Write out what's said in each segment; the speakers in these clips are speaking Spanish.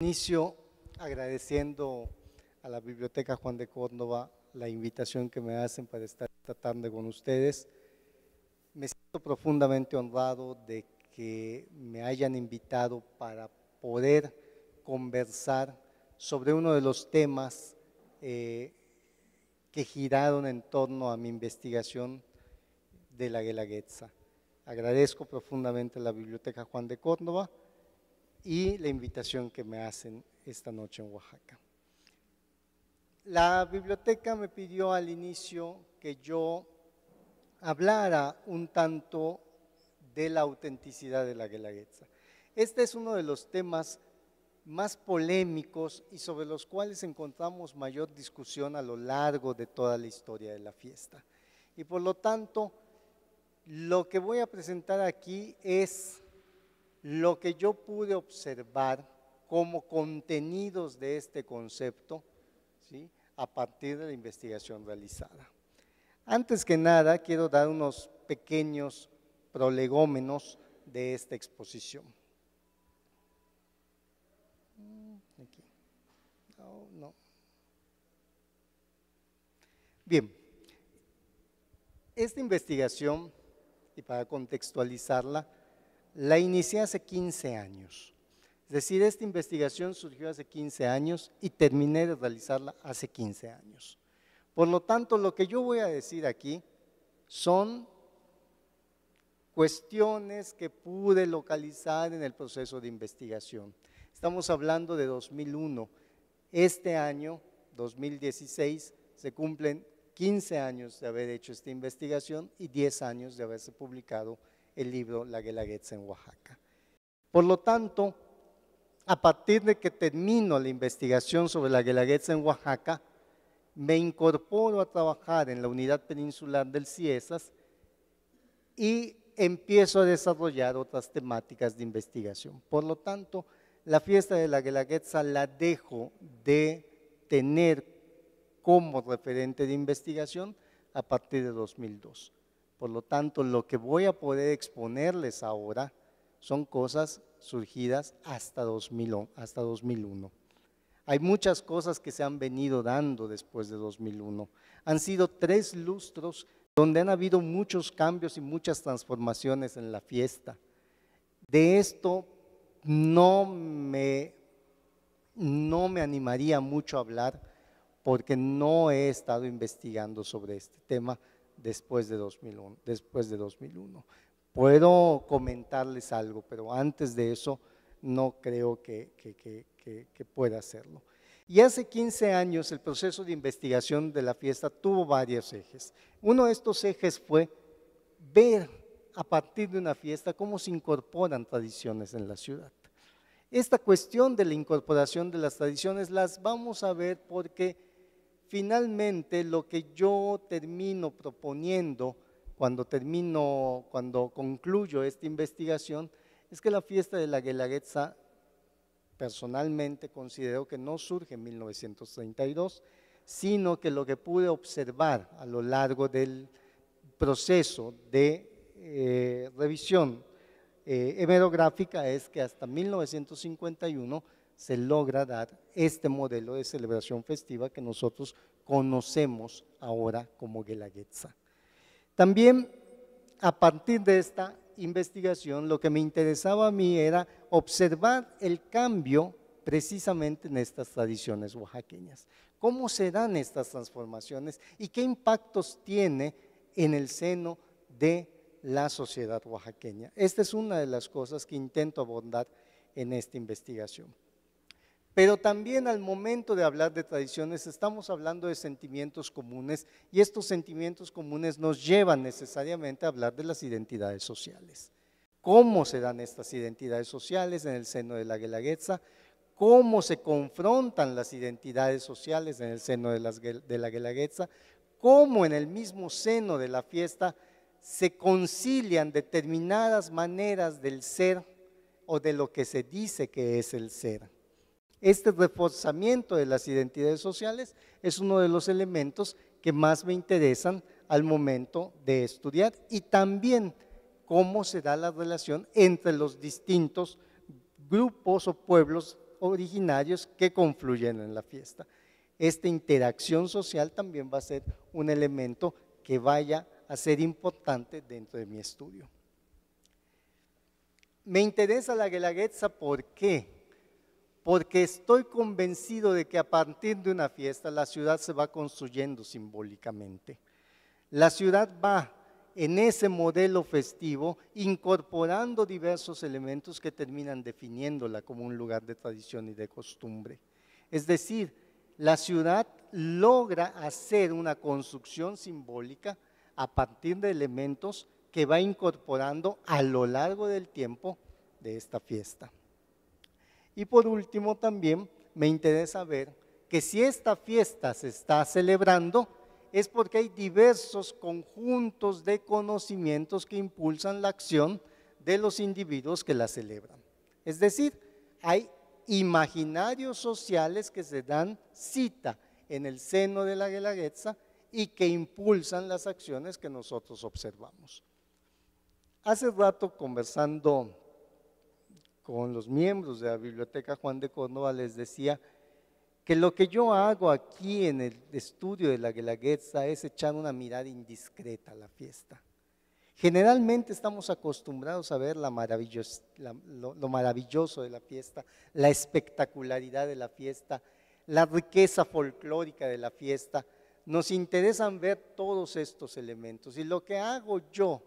Inicio agradeciendo a la Biblioteca Juan de Córdoba la invitación que me hacen para estar esta tarde con ustedes. Me siento profundamente honrado de que me hayan invitado para poder conversar sobre uno de los temas eh, que giraron en torno a mi investigación de la Guelaguetza. Agradezco profundamente a la Biblioteca Juan de Córdoba y la invitación que me hacen esta noche en Oaxaca. La biblioteca me pidió al inicio que yo hablara un tanto de la autenticidad de la Guelaguetza. Este es uno de los temas más polémicos y sobre los cuales encontramos mayor discusión a lo largo de toda la historia de la fiesta. Y por lo tanto, lo que voy a presentar aquí es lo que yo pude observar como contenidos de este concepto a partir de la investigación realizada. Antes que nada, quiero dar unos pequeños prolegómenos de esta exposición. Mm, aquí. Bien, esta investigación, y para contextualizarla, la inicié hace 15 años. Es decir, esta investigación surgió hace 15 años y terminé de realizarla hace 15 años. Por lo tanto, lo que yo voy a decir aquí son cuestiones que pude localizar en el proceso de investigación. Estamos hablando de 2001. Este año, 2016, se cumplen 15 años de haber hecho esta investigación y 10 años de haberse publicado el libro La Guelaguetza en Oaxaca. Por lo tanto, a partir de que termino la investigación sobre la Guelaguetza en Oaxaca, me incorporo a trabajar en la unidad peninsular del CIESAS y empiezo a desarrollar otras temáticas de investigación. Por lo tanto, la fiesta de la Guelaguetza la dejo de tener como referente de investigación a partir de 2002. Por lo tanto, lo que voy a poder exponerles ahora son cosas surgidas hasta, 2001. Hay muchas cosas que se han venido dando después de 2001. Han sido tres lustros donde han habido muchos cambios y muchas transformaciones en la fiesta. De esto no me, no me animaría mucho a hablar porque no he estado investigando sobre este tema después de 2001. Después de 2001. Puedo comentarles algo, pero antes de eso no creo que, que, que pueda hacerlo. Y hace 15 años el proceso de investigación de la fiesta tuvo varios ejes. Uno de estos ejes fue ver a partir de una fiesta cómo se incorporan tradiciones en la ciudad. Esta cuestión de la incorporación de las tradiciones las vamos a ver porque finalmente lo que yo termino proponiendo cuando termino, cuando concluyo esta investigación, es que la fiesta de la Guelaguetza, personalmente considero que no surge en 1932, sino que lo que pude observar a lo largo del proceso de eh, revisión eh, hemerográfica es que hasta 1951 se logra dar este modelo de celebración festiva que nosotros conocemos ahora como Guelaguetza. También a partir de esta investigación lo que me interesaba a mí era observar el cambio precisamente en estas tradiciones oaxaqueñas. ¿Cómo se dan estas transformaciones y qué impactos tiene en el seno de la sociedad oaxaqueña? Esta es una de las cosas que intento abordar en esta investigación. Pero también al momento de hablar de tradiciones estamos hablando de sentimientos comunes y estos sentimientos comunes nos llevan necesariamente a hablar de las identidades sociales. ¿Cómo se dan estas identidades sociales en el seno de la Guelaguetza? ¿Cómo se confrontan las identidades sociales en el seno de, la Guelaguetza? ¿Cómo en el mismo seno de la fiesta se concilian determinadas maneras del ser o de lo que se dice que es el ser? Este reforzamiento de las identidades sociales es uno de los elementos que más me interesan al momento de estudiar y también cómo se da la relación entre los distintos grupos o pueblos originarios que confluyen en la fiesta. Esta interacción social también va a ser un elemento que vaya a ser importante dentro de mi estudio. Me interesa la guelaguetza, ¿por qué? porque estoy convencido de que a partir de una fiesta la ciudad se va construyendo simbólicamente. La ciudad va en ese modelo festivo incorporando diversos elementos que terminan definiéndola como un lugar de tradición y de costumbre. Es decir, la ciudad logra hacer una construcción simbólica a partir de elementos que va incorporando a lo largo del tiempo de esta fiesta. Y por último también me interesa ver que si esta fiesta se está celebrando es porque hay diversos conjuntos de conocimientos que impulsan la acción de los individuos que la celebran. Es decir, hay imaginarios sociales que se dan cita en el seno de la Guelaguetza y que impulsan las acciones que nosotros observamos. Hace rato conversando con los miembros de la Biblioteca Juan de Córdoba, les decía que lo que yo hago aquí en el estudio de la Guelaguetza es echar una mirada indiscreta a la fiesta. Generalmente estamos acostumbrados a ver lo maravilloso de la fiesta, la espectacularidad de la fiesta, la riqueza folclórica de la fiesta. Nos interesan ver todos estos elementos. Y lo que hago yo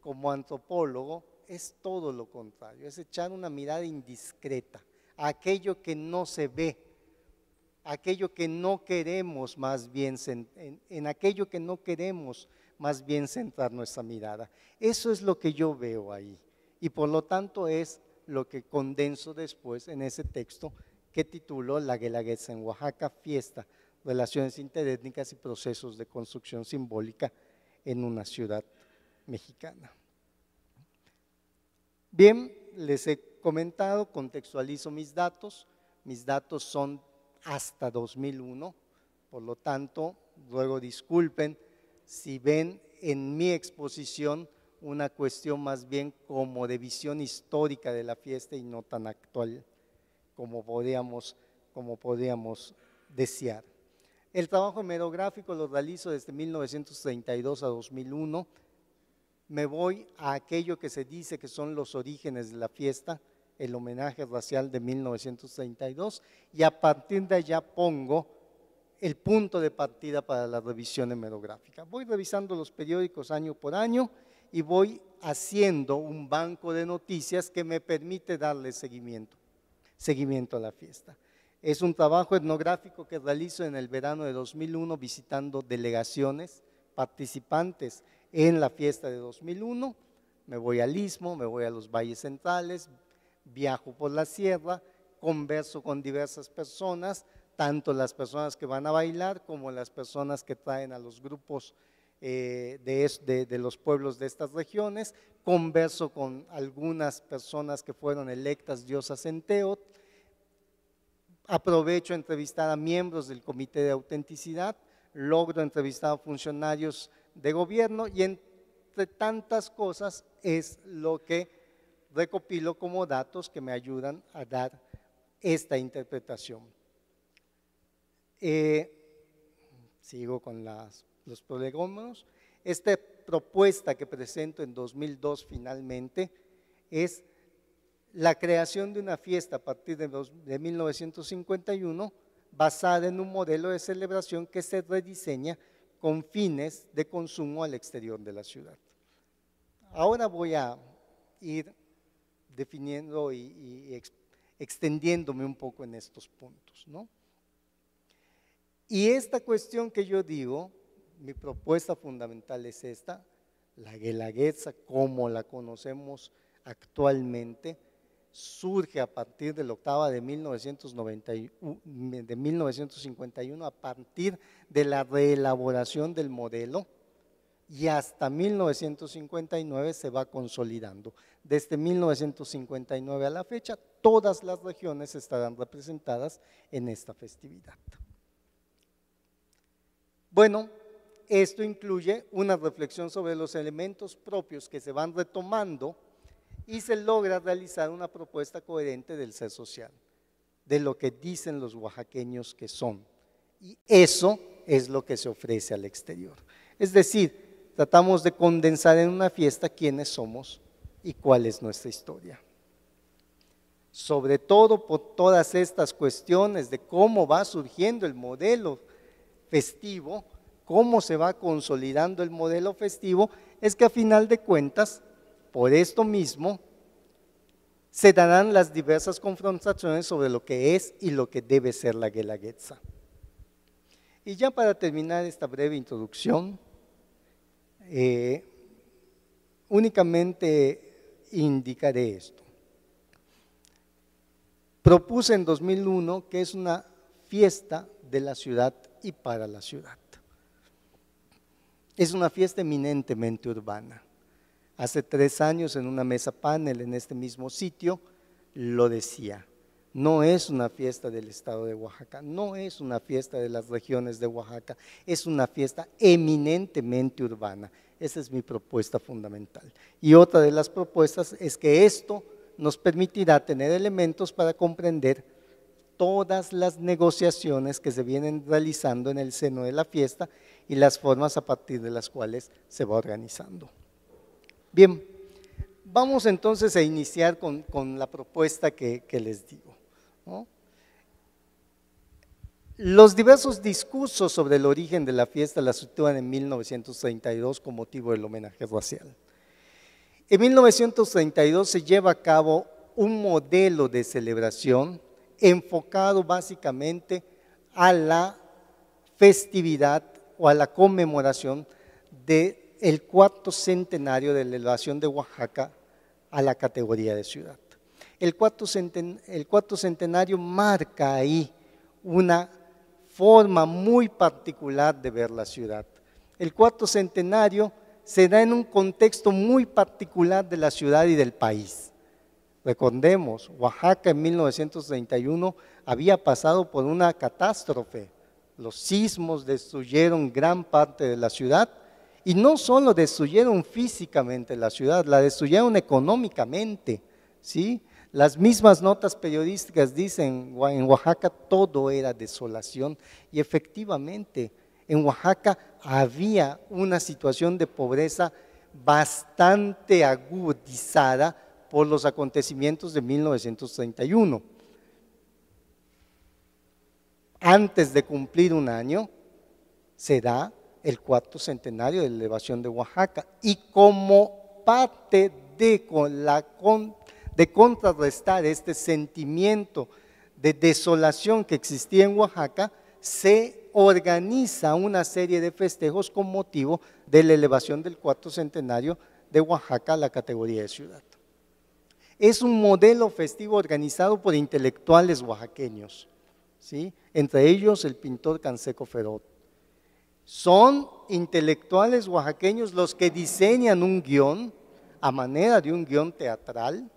como antropólogo es todo lo contrario, es echar una mirada indiscreta, a aquello que no se ve, aquello que no queremos más bien, en, aquello que no queremos más bien centrar nuestra mirada. Eso es lo que yo veo ahí y por lo tanto es lo que condenso después en ese texto que tituló La Guelaguetza en Oaxaca, fiesta, relaciones interétnicas y procesos de construcción simbólica en una ciudad mexicana. Bien, les he comentado, contextualizo mis datos. Mis datos son hasta 2001, por lo tanto, luego disculpen si ven en mi exposición una cuestión más bien como de visión histórica de la fiesta y no tan actual como podríamos como desear. El trabajo hemerográfico lo realizo desde 1932 a 2001 me voy a aquello que se dice que son los orígenes de la fiesta, el homenaje racial de 1932, y a partir de allá pongo el punto de partida para la revisión hemerográfica. Voy revisando los periódicos año por año y voy haciendo un banco de noticias que me permite darle seguimiento, seguimiento a la fiesta. Es un trabajo etnográfico que realizo en el verano de 2001 visitando delegaciones participantes en la fiesta de 2001, me voy al istmo, me voy a los valles centrales, viajo por la sierra, converso con diversas personas, tanto las personas que van a bailar como las personas que traen a los grupos eh, de, de, los pueblos de estas regiones, converso con algunas personas que fueron electas diosas en Teot, aprovecho a entrevistar a miembros del Comité de Autenticidad, logro entrevistar a funcionarios de gobierno y entre tantas cosas es lo que recopilo como datos que me ayudan a dar esta interpretación. Eh, sigo con los prolegómenos. Esta propuesta que presento en 2002 finalmente es la creación de una fiesta a partir de 1951 basada en un modelo de celebración que se rediseña con fines de consumo al exterior de la ciudad. Ahora voy a ir definiendo y, extendiéndome un poco en estos puntos. Y esta cuestión que yo digo, mi propuesta fundamental es esta, la guelaguetza como la conocemos actualmente, surge a partir de la octava de, de 1951, a partir de la reelaboración del modelo y hasta 1959 se va consolidando. Desde 1959 a la fecha, todas las regiones estarán representadas en esta festividad. Bueno, esto incluye una reflexión sobre los elementos propios que se van retomando y se logra realizar una propuesta coherente del ser social, de lo que dicen los oaxaqueños que son. Y eso es lo que se ofrece al exterior. Es decir, tratamos de condensar en una fiesta quiénes somos y cuál es nuestra historia. Sobre todo por todas estas cuestiones de cómo va surgiendo el modelo festivo, cómo se va consolidando el modelo festivo, es que a final de cuentas por esto mismo, se darán las diversas confrontaciones sobre lo que es y lo que debe ser la Gelaguetza. Y ya para terminar esta breve introducción, eh, únicamente indicaré esto. Propuse en 2001 que es una fiesta de la ciudad y para la ciudad. Es una fiesta eminentemente urbana Hace tres años en una mesa panel en este mismo sitio lo decía. No es una fiesta del estado de Oaxaca, no es una fiesta de las regiones de Oaxaca, es una fiesta eminentemente urbana. Esa es mi propuesta fundamental. Y otra de las propuestas es que esto nos permitirá tener elementos para comprender todas las negociaciones que se vienen realizando en el seno de la fiesta y las formas a partir de las cuales se va organizando. Bien, vamos entonces a iniciar con, la propuesta que, les digo. Los diversos discursos sobre el origen de la fiesta la sitúan en 1932 con motivo del homenaje racial. En 1932 se lleva a cabo un modelo de celebración enfocado básicamente a la festividad o a la conmemoración de el cuarto centenario de la elevación de Oaxaca a la categoría de ciudad. El cuarto, el cuarto centenario marca ahí una forma muy particular de ver la ciudad. El cuarto centenario se da en un contexto muy particular de la ciudad y del país. Recordemos, Oaxaca en 1931 había pasado por una catástrofe. Los sismos destruyeron gran parte de la ciudad y no solo destruyeron físicamente la ciudad, la destruyeron económicamente, ¿sí? Las mismas notas periodísticas dicen, en Oaxaca todo era desolación y efectivamente en Oaxaca había una situación de pobreza bastante agudizada por los acontecimientos de 1931. Antes de cumplir un año, se da el cuarto centenario de la elevación de Oaxaca y como parte de, la, de contrarrestar este sentimiento de desolación que existía en Oaxaca, se organiza una serie de festejos con motivo de la elevación del cuarto centenario de Oaxaca a la categoría de ciudad. Es un modelo festivo organizado por intelectuales oaxaqueños, ¿sí? entre ellos el pintor Canseco Ferot. Son intelectuales oaxaqueños los que diseñan un guión a manera de un guión teatral,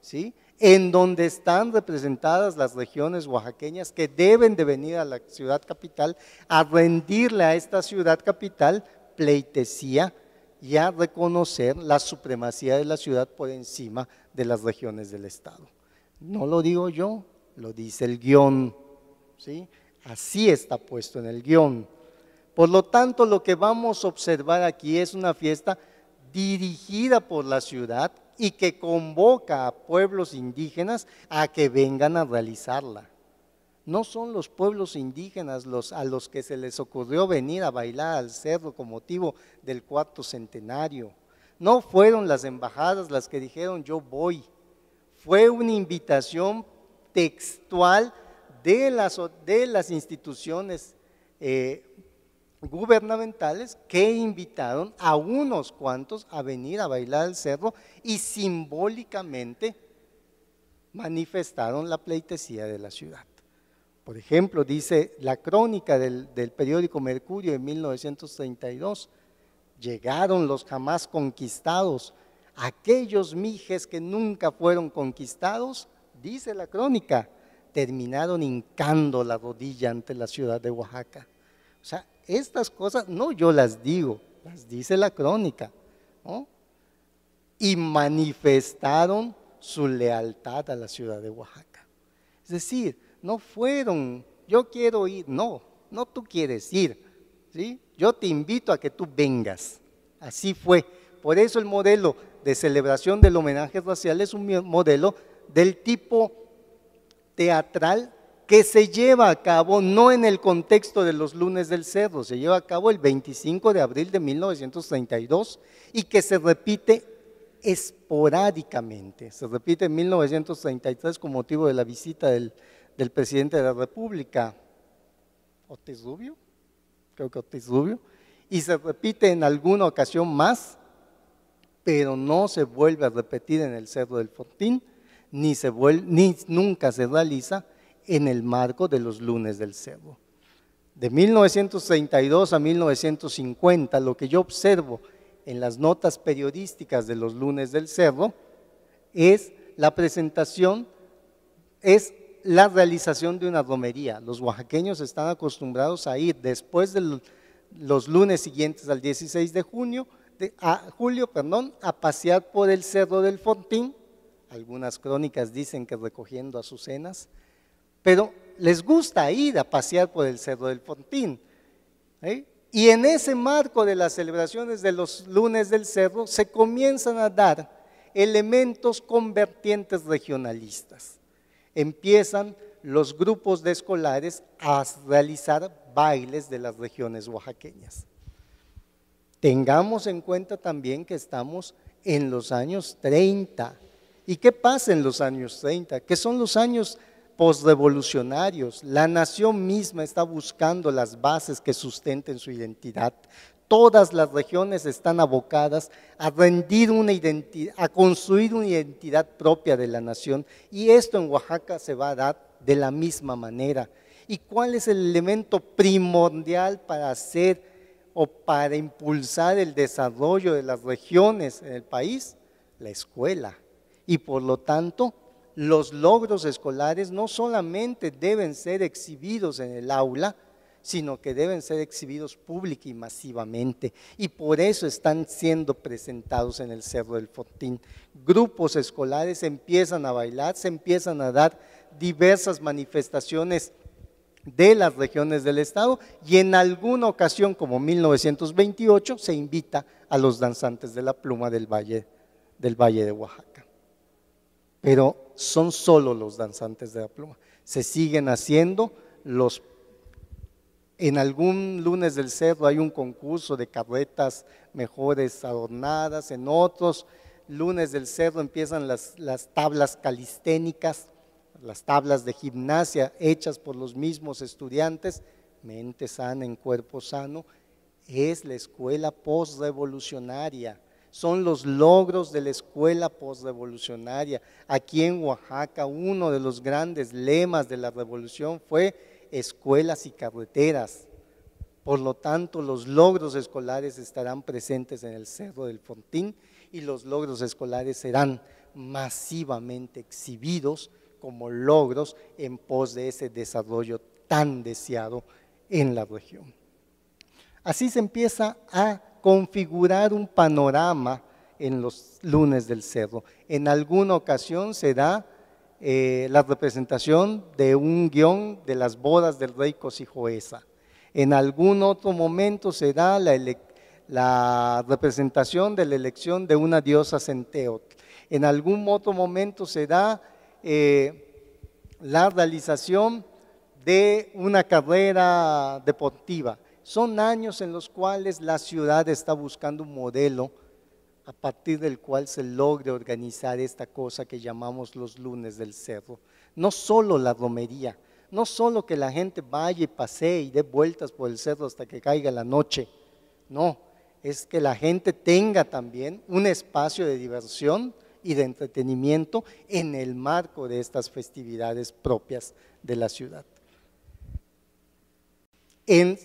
¿sí? en donde están representadas las regiones oaxaqueñas que deben de venir a la ciudad capital a rendirle a esta ciudad capital pleitesía y a reconocer la supremacía de la ciudad por encima de las regiones del Estado. No lo digo yo, lo dice el guión. ¿sí? Así está puesto en el guión. Por lo tanto, lo que vamos a observar aquí es una fiesta dirigida por la ciudad y que convoca a pueblos indígenas a que vengan a realizarla. No son los pueblos indígenas a los que se les ocurrió venir a bailar al cerro con motivo del cuarto centenario. No fueron las embajadas las que dijeron yo voy. Fue una invitación textual de las, de las instituciones eh, gubernamentales que invitaron a unos cuantos a venir a bailar al cerro y simbólicamente manifestaron la pleitesía de la ciudad. Por ejemplo, dice la crónica del, del periódico Mercurio en 1932, llegaron los jamás conquistados, aquellos mijes que nunca fueron conquistados, dice la crónica, terminaron hincando la rodilla ante la ciudad de Oaxaca. O sea, estas cosas no yo las digo, las dice la crónica. Y manifestaron su lealtad a la ciudad de Oaxaca. Es decir, no fueron, yo quiero ir, no, no tú quieres ir. Yo te invito a que tú vengas. Así fue. Por eso el modelo de celebración del homenaje racial es un modelo del tipo teatral que se lleva a cabo no en el contexto de los lunes del cerdo, se lleva a cabo el 25 de abril de 1932 y que se repite esporádicamente. Se repite en 1933 con motivo de la visita del, presidente de la República, Otis Rubio, creo que Otis Rubio, y se repite en alguna ocasión más, pero no se vuelve a repetir en el Cerro del Fortín, ni, se ni nunca se realiza en el marco de los lunes del cerro. De 1932 a 1950, lo que yo observo en las notas periodísticas de los lunes del cerro es la presentación, es la realización de una romería. Los oaxaqueños están acostumbrados a ir después de los lunes siguientes al 16 de junio, a julio, perdón, a pasear por el cerro del Fontín, Algunas crónicas dicen que recogiendo azucenas, pero les gusta ir a pasear por el Cerro del Fontín. ¿eh? Y en ese marco de las celebraciones de los lunes del cerro se comienzan a dar elementos convertientes regionalistas. Empiezan los grupos de escolares a realizar bailes de las regiones oaxaqueñas. Tengamos en cuenta también que estamos en los años 30. ¿Y qué pasa en los años 30? Que son los años revolucionarios La nación misma está buscando las bases que sustenten su identidad. Todas las regiones están abocadas a rendir una identidad, a construir una identidad propia de la nación y esto en Oaxaca se va a dar de la misma manera. ¿Y cuál es el elemento primordial para hacer o para impulsar el desarrollo de las regiones en el país? La escuela. Y por lo tanto, los logros escolares no solamente deben ser exhibidos en el aula, sino que deben ser exhibidos públicamente y masivamente. Y por eso están siendo presentados en el Cerro del Fontín. Grupos escolares empiezan a bailar, se empiezan a dar diversas manifestaciones de las regiones del Estado y en alguna ocasión, como 1928, se invita a los danzantes de la pluma del Valle, del Valle de Oaxaca. Pero son solo los danzantes de la pluma. Se siguen haciendo los... En algún lunes del cerro hay un concurso de carretas mejores adornadas, en otros lunes del cerro empiezan las, las tablas calisténicas, las tablas de gimnasia hechas por los mismos estudiantes, mente sana en cuerpo sano, es la escuela postrevolucionaria son los logros de la escuela postrevolucionaria. Aquí en Oaxaca, uno de los grandes lemas de la revolución fue escuelas y carreteras. Por lo tanto, los logros escolares estarán presentes en el Cerro del Fontín y los logros escolares serán masivamente exhibidos como logros en pos de ese desarrollo tan deseado en la región. Así se empieza a configurar un panorama en los lunes del cerro. En alguna ocasión se da eh, la representación de un guión de las bodas del rey Cosijoesa. En algún otro momento se da la, representación de la elección de una diosa centeot. En algún otro momento se da eh, la realización de una carrera deportiva. Son años en los cuales la ciudad está buscando un modelo a partir del cual se logre organizar esta cosa que llamamos los lunes del cerro. No solo la romería, no solo que la gente vaya y pasee y dé vueltas por el cerro hasta que caiga la noche, no, es que la gente tenga también un espacio de diversión y de entretenimiento en el marco de estas festividades propias de la ciudad. En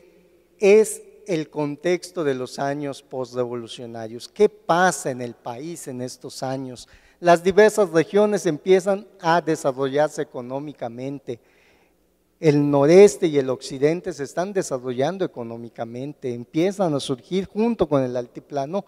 es el contexto de los años postrevolucionarios. ¿Qué pasa en el país en estos años? Las diversas regiones empiezan a desarrollarse económicamente. El noreste y el occidente se están desarrollando económicamente, empiezan a surgir junto con el altiplano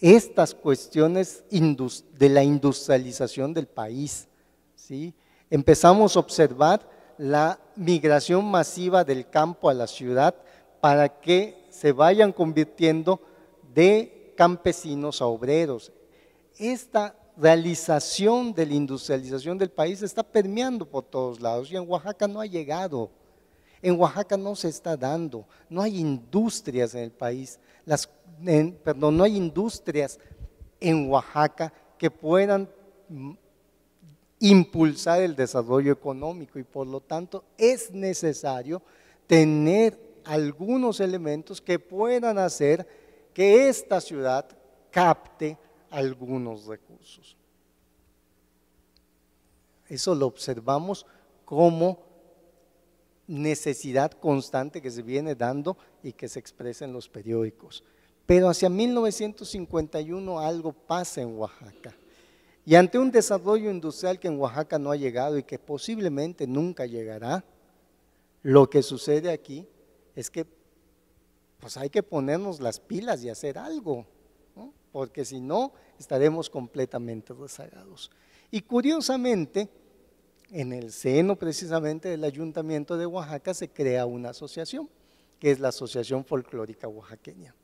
estas cuestiones de la industrialización del país. ¿sí? Empezamos a observar la migración masiva del campo a la ciudad, para que se vayan convirtiendo de campesinos a obreros. Esta realización de la industrialización del país está permeando por todos lados y en Oaxaca no ha llegado. En Oaxaca no se está dando, no hay industrias en el país, perdón, no hay industrias en Oaxaca que puedan mm, impulsar el desarrollo económico y por lo tanto es necesario tener algunos elementos que puedan hacer que esta ciudad capte algunos recursos. Eso lo observamos como necesidad constante que se viene dando y que se expresa en los periódicos. Pero hacia 1951 algo pasa en Oaxaca. Y ante un desarrollo industrial que en Oaxaca no ha llegado y que posiblemente nunca llegará, lo que sucede aquí es que pues hay que ponernos las pilas y hacer algo, porque si no estaremos completamente rezagados. Y curiosamente, en el seno precisamente del Ayuntamiento de Oaxaca se crea una asociación, que es la Asociación Folclórica Oaxaqueña.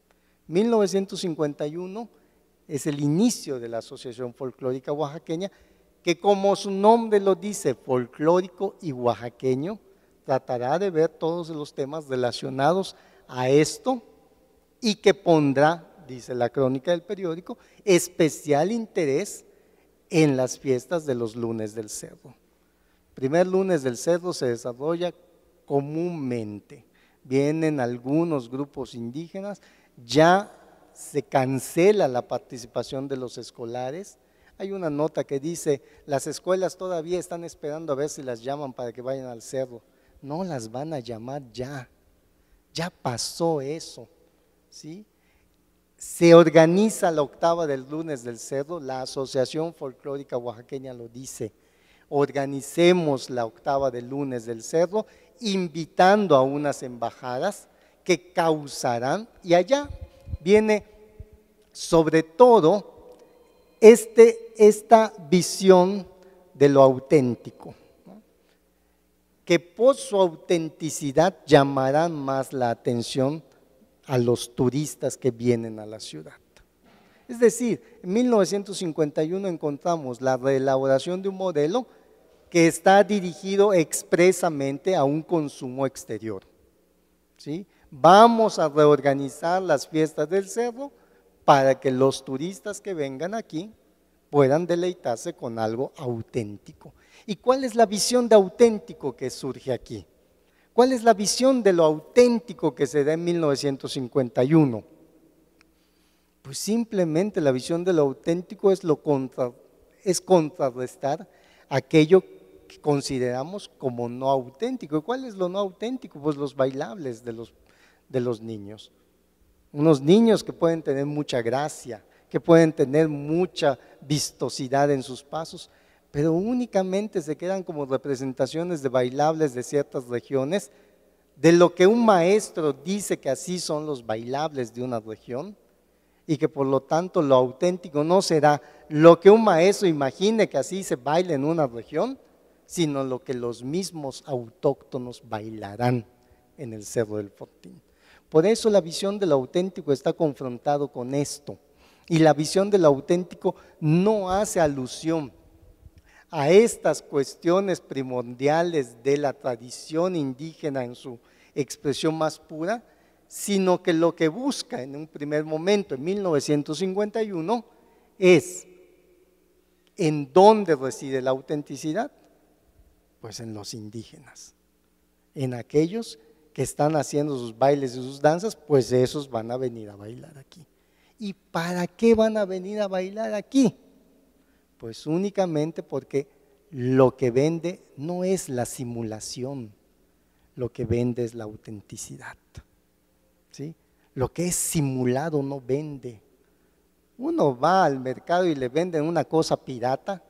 1951 es el inicio de la Asociación Folclórica Oaxaqueña, que como su nombre lo dice, folclórico y oaxaqueño, tratará de ver todos los temas relacionados a esto y que pondrá, dice la crónica del periódico, especial interés en las fiestas de los lunes del cerdo. primer lunes del cerdo se desarrolla comúnmente. Vienen algunos grupos indígenas, ya se cancela la participación de los escolares. Hay una nota que dice, las escuelas todavía están esperando a ver si las llaman para que vayan al cerdo, no las van a llamar ya. Ya pasó eso. ¿sí? Se organiza la octava del lunes del cerdo, la Asociación Folclórica Oaxaqueña lo dice. Organicemos la octava del lunes del cerdo, invitando a unas embajadas que causarán, y allá viene sobre todo este, esta visión de lo auténtico que por su autenticidad llamarán más la atención a los turistas que vienen a la ciudad. Es decir, en 1951 encontramos la reelaboración de un modelo que está dirigido expresamente a un consumo exterior. Vamos a reorganizar las fiestas del cerro para que los turistas que vengan aquí puedan deleitarse con algo auténtico. ¿Y cuál es la visión de auténtico que surge aquí? ¿Cuál es la visión de lo auténtico que se da en 1951? Pues simplemente la visión de lo auténtico es, lo contrarrestar aquello que consideramos como no auténtico. ¿Y cuál es lo no auténtico? Pues los bailables de los niños. Unos niños que pueden tener mucha gracia, que pueden tener mucha vistosidad en sus pasos, pero únicamente se quedan como representaciones de bailables de ciertas regiones, de lo que un maestro dice que así son los bailables de una región, y que por lo tanto lo auténtico no será lo que un maestro imagine que así se baila en una región, sino lo que los mismos autóctonos bailarán en el Cerro del Fortín. Por eso la visión del auténtico está confrontado con esto. Y la visión del auténtico no hace alusión a estas cuestiones primordiales de la tradición indígena en su expresión más pura, sino que lo que busca en un primer momento, en 1951, es en dónde reside la autenticidad, pues en los indígenas, en aquellos que están haciendo sus bailes y sus danzas, pues esos van a venir a bailar aquí. ¿Y para qué van a venir a bailar aquí? Pues únicamente porque lo que vende no es la simulación, lo que vende es la autenticidad. Lo que es simulado no vende. Uno va al mercado y le venden una cosa pirata,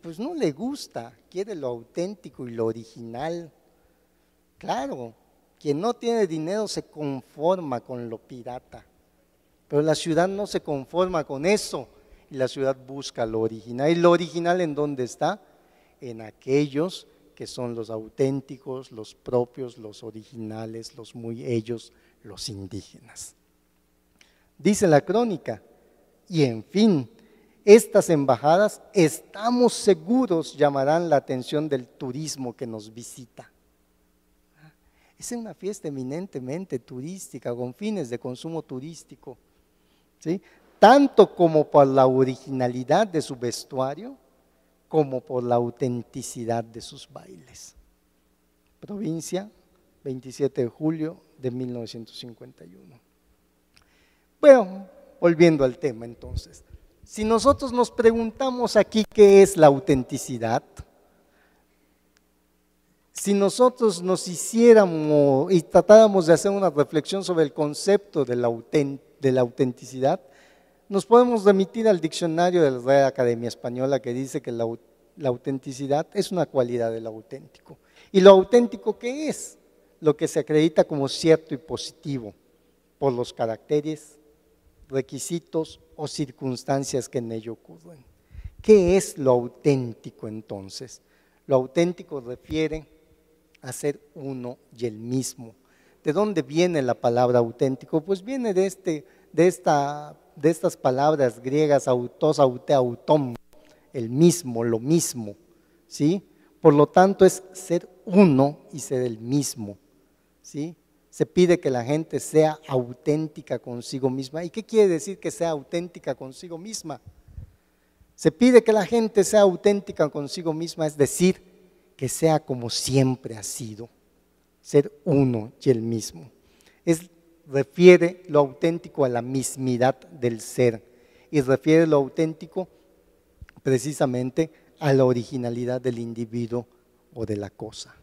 pues no le gusta, quiere lo auténtico y lo original. Claro, quien no tiene dinero se conforma con lo pirata, pero la ciudad no se conforma con eso y la ciudad busca lo original. ¿Y lo original en dónde está? En aquellos que son los auténticos, los propios, los originales, los muy ellos, los indígenas. Dice la crónica, y en fin, estas embajadas, estamos seguros, llamarán la atención del turismo que nos visita. Es una fiesta eminentemente turística, con fines de consumo turístico. ¿sí? tanto como por la originalidad de su vestuario, como por la autenticidad de sus bailes. Provincia, 27 de julio de 1951. Bueno, volviendo al tema entonces. Si nosotros nos preguntamos aquí qué es la autenticidad, si nosotros nos hiciéramos y tratáramos de hacer una reflexión sobre el concepto de la, autenticidad, nos podemos remitir al diccionario de la Real Academia Española que dice que la, autenticidad es una cualidad del auténtico. ¿Y lo auténtico qué es? Lo que se acredita como cierto y positivo por los caracteres, requisitos o circunstancias que en ello ocurren. ¿Qué es lo auténtico entonces? Lo auténtico refiere a ser uno y el mismo. ¿De dónde viene la palabra auténtico? Pues viene de, este, de esta de estas palabras griegas, autos, aute, autom, el mismo, lo mismo, ¿sí? Por lo tanto, es ser uno y ser el mismo, ¿sí? Se pide que la gente sea auténtica consigo misma. ¿Y qué quiere decir que sea auténtica consigo misma? Se pide que la gente sea auténtica consigo misma, es decir, que sea como siempre ha sido, ser uno y el mismo. Es refiere lo auténtico a la mismidad del ser y refiere lo auténtico precisamente a la originalidad del individuo o de la cosa.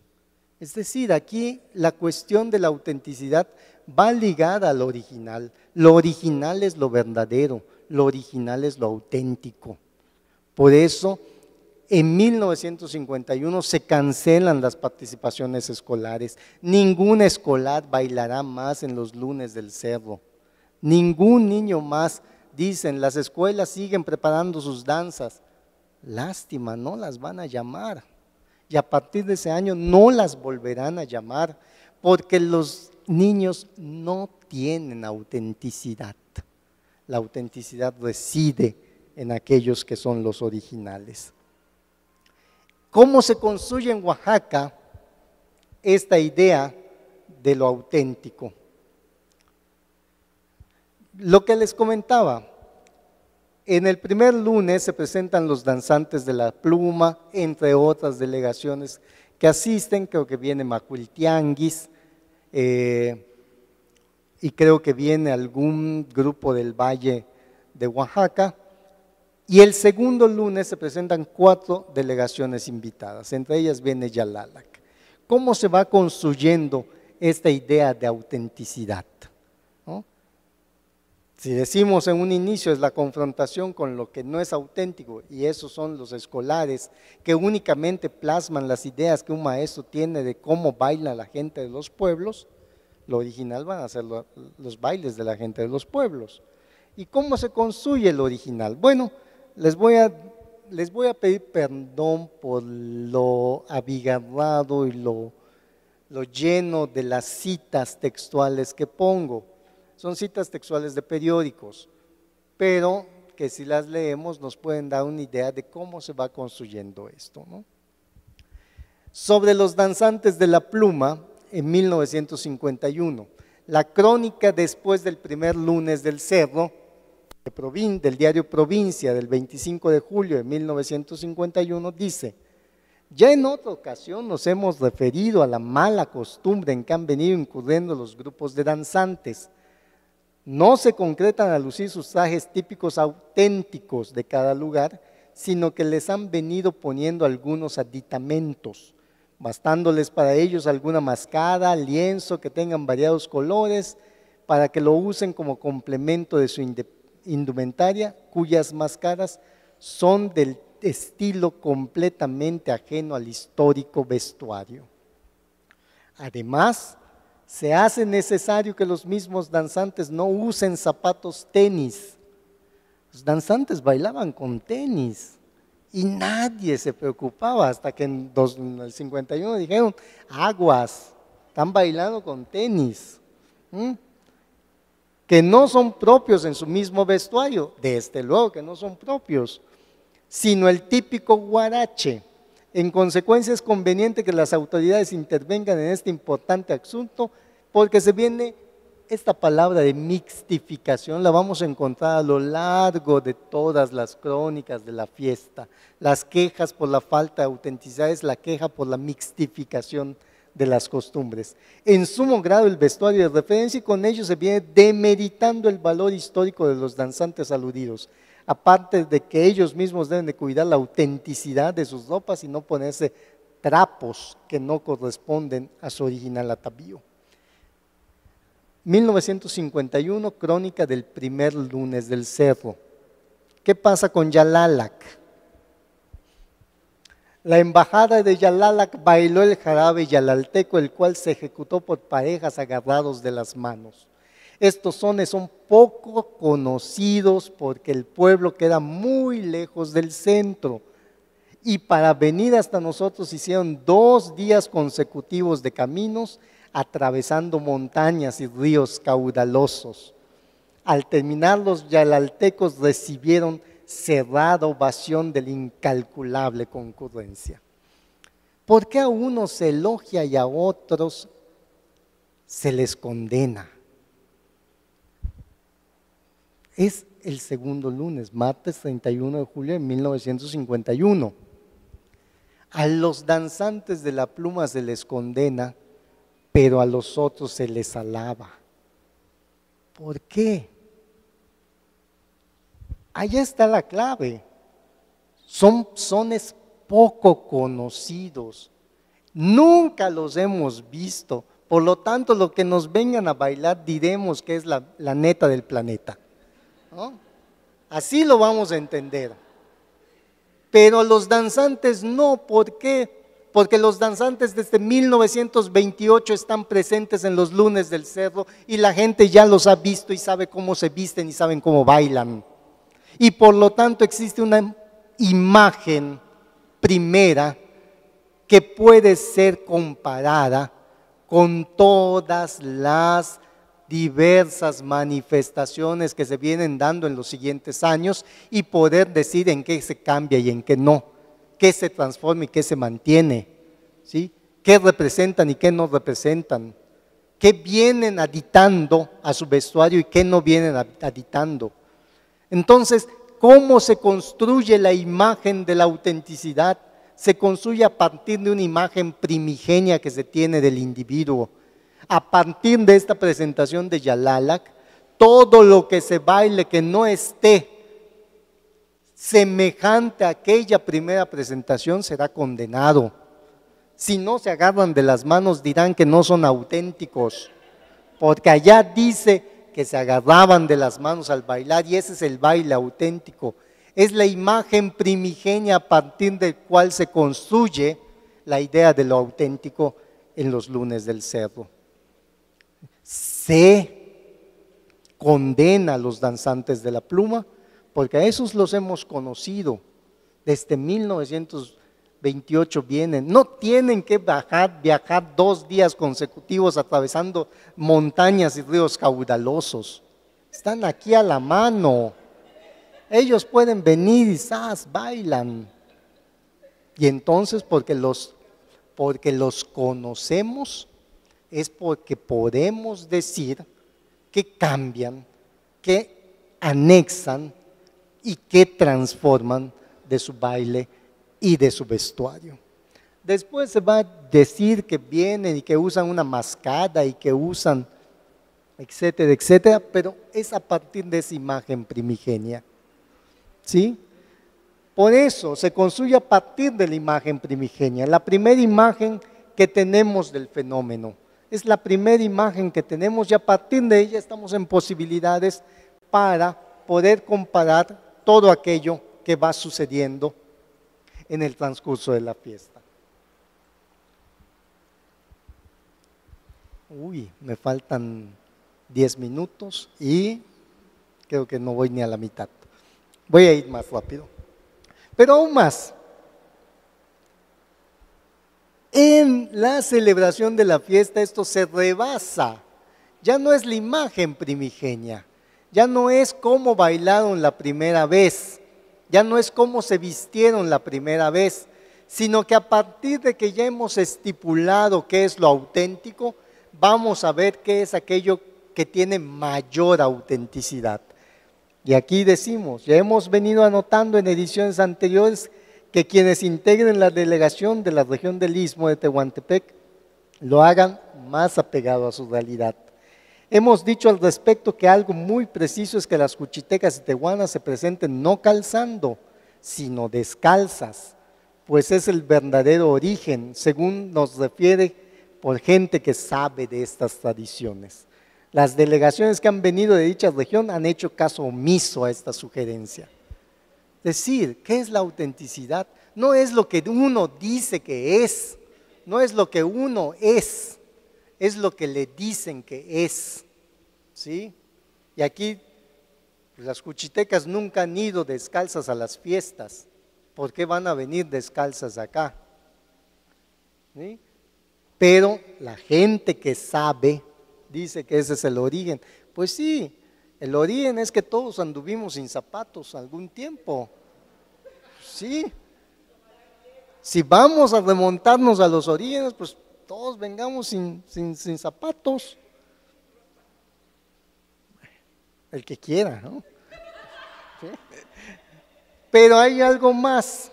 Es decir, aquí la cuestión de la autenticidad va ligada al original. Lo original es lo verdadero, lo original es lo auténtico. Por eso en 1951 se cancelan las participaciones escolares. Ningún escolar bailará más en los lunes del cerro. Ningún niño más, dicen, las escuelas siguen preparando sus danzas. Lástima, no las van a llamar. Y a partir de ese año no las volverán a llamar porque los niños no tienen autenticidad. La autenticidad reside en aquellos que son los originales cómo se construye en Oaxaca esta idea de lo auténtico. Lo que les comentaba, en el primer lunes se presentan los danzantes de la pluma, entre otras delegaciones que asisten, creo que viene Macuiltianguis, eh, y creo que viene algún grupo del Valle de Oaxaca. Y el segundo lunes se presentan cuatro delegaciones invitadas, entre ellas viene Yalalak. ¿Cómo se va construyendo esta idea de autenticidad? Si decimos en un inicio es la confrontación con lo que no es auténtico, y esos son los escolares que únicamente plasman las ideas que un maestro tiene de cómo baila la gente de los pueblos, lo original van a ser los bailes de la gente de los pueblos. ¿Y cómo se construye el original? Bueno, les voy a, pedir perdón por lo abigarrado y lo, lleno de las citas textuales que pongo. Son citas textuales de periódicos, pero que si las leemos nos pueden dar una idea de cómo se va construyendo esto. Sobre los danzantes de la pluma, en 1951, la crónica después del primer lunes del cerro, del diario Provincia del 25 de julio de 1951 dice, ya en otra ocasión nos hemos referido a la mala costumbre en que han venido incurriendo los grupos de danzantes. No se concretan a lucir sus trajes típicos auténticos de cada lugar, sino que les han venido poniendo algunos aditamentos, bastándoles para ellos alguna mascada, lienzo que tengan variados colores, para que lo usen como complemento de su independencia indumentaria cuyas máscaras son del estilo completamente ajeno al histórico vestuario. Además, se hace necesario que los mismos danzantes no usen zapatos tenis. Los danzantes bailaban con tenis y nadie se preocupaba hasta que en, el 51 dijeron, aguas, están bailando con tenis que no son propios en su mismo vestuario, desde luego que no son propios, sino el típico guarache. En consecuencia es conveniente que las autoridades intervengan en este importante asunto porque se viene esta palabra de mixtificación, la vamos a encontrar a lo largo de todas las crónicas de la fiesta. Las quejas por la falta de autenticidad es la queja por la mixtificación de las costumbres. En sumo grado el vestuario de referencia y con ello se viene demeritando el valor histórico de los danzantes aludidos, aparte de que ellos mismos deben de cuidar la autenticidad de sus ropas y no ponerse trapos que no corresponden a su original atavío. 1951, crónica del primer lunes del cerro. ¿Qué pasa con Yalalak? La embajada de Yalalac bailó el jarabe yalalteco, el cual se ejecutó por parejas agarrados de las manos. Estos sones son poco conocidos porque el pueblo queda muy lejos del centro. Y para venir hasta nosotros hicieron dos días consecutivos de caminos atravesando montañas y ríos caudalosos. Al terminar los yalaltecos recibieron cerrada ovación de la incalculable concurrencia. ¿Por qué a unos se elogia y a otros se les condena? Es el segundo lunes, martes 31 de julio de 1951. A los danzantes de la pluma se les condena, pero a los otros se les alaba. ¿Por qué? Ahí está la clave. Son sones poco conocidos. Nunca los hemos visto. Por lo tanto, lo que nos vengan a bailar diremos que es la, neta del planeta. Así lo vamos a entender. Pero los danzantes no, ¿por qué? Porque los danzantes desde 1928 están presentes en los lunes del cerro y la gente ya los ha visto y sabe cómo se visten y saben cómo bailan. Y por lo tanto existe una imagen primera que puede ser comparada con todas las diversas manifestaciones que se vienen dando en los siguientes años y poder decir en qué se cambia y en qué no, qué se transforma y qué se mantiene, ¿sí? qué representan y qué no representan, qué vienen aditando a su vestuario y qué no vienen aditando. Entonces, ¿cómo se construye la imagen de la autenticidad? Se construye a partir de una imagen primigenia que se tiene del individuo. A partir de esta presentación de Yalalak, todo lo que se baile que no esté semejante a aquella primera presentación será condenado. Si no se agarran de las manos dirán que no son auténticos, porque allá dice que se agarraban de las manos al bailar y ese es el baile auténtico. Es la imagen primigenia a partir del cual se construye la idea de lo auténtico en los lunes del cerro. Se condena a los danzantes de la pluma porque a esos los hemos conocido desde 1900 28 vienen. No tienen que bajar, viajar dos días consecutivos atravesando montañas y ríos caudalosos. Están aquí a la mano. Ellos pueden venir y bailan. Y entonces porque los, porque los conocemos es porque podemos decir que cambian, que anexan y que transforman de su baile y de su vestuario. Después se va a decir que vienen y que usan una mascada y que usan, etcétera, etcétera, pero es a partir de esa imagen primigenia. ¿Sí? Por eso se construye a partir de la imagen primigenia, la primera imagen que tenemos del fenómeno. Es la primera imagen que tenemos y a partir de ella estamos en posibilidades para poder comparar todo aquello que va sucediendo en el transcurso de la fiesta. Uy, me faltan 10 minutos y creo que no voy ni a la mitad. Voy a ir más rápido. Pero aún más, en la celebración de la fiesta esto se rebasa. Ya no es la imagen primigenia, ya no es cómo bailaron la primera vez ya no es cómo se vistieron la primera vez, sino que a partir de que ya hemos estipulado qué es lo auténtico, vamos a ver qué es aquello que tiene mayor autenticidad. Y aquí decimos, ya hemos venido anotando en ediciones anteriores que quienes integren la delegación de la región del Istmo de Tehuantepec lo hagan más apegado a su realidad. Hemos dicho al respecto que algo muy preciso es que las cuchitecas y tehuanas se presenten no calzando, sino descalzas, pues es el verdadero origen, según nos refiere por gente que sabe de estas tradiciones. Las delegaciones que han venido de dicha región han hecho caso omiso a esta sugerencia. Decir, ¿qué es la autenticidad? No es lo que uno dice que es, no es lo que uno es, es lo que le dicen que es. ¿Sí? Y aquí pues, las cuchitecas nunca han ido descalzas a las fiestas. ¿Por qué van a venir descalzas acá? Pero la gente que sabe dice que ese es el origen. Pues sí, el origen es que todos anduvimos sin zapatos algún tiempo. Sí. Si vamos a remontarnos a los orígenes, pues todos vengamos sin, sin, zapatos. El que quiera, ¿no? Pero hay algo más,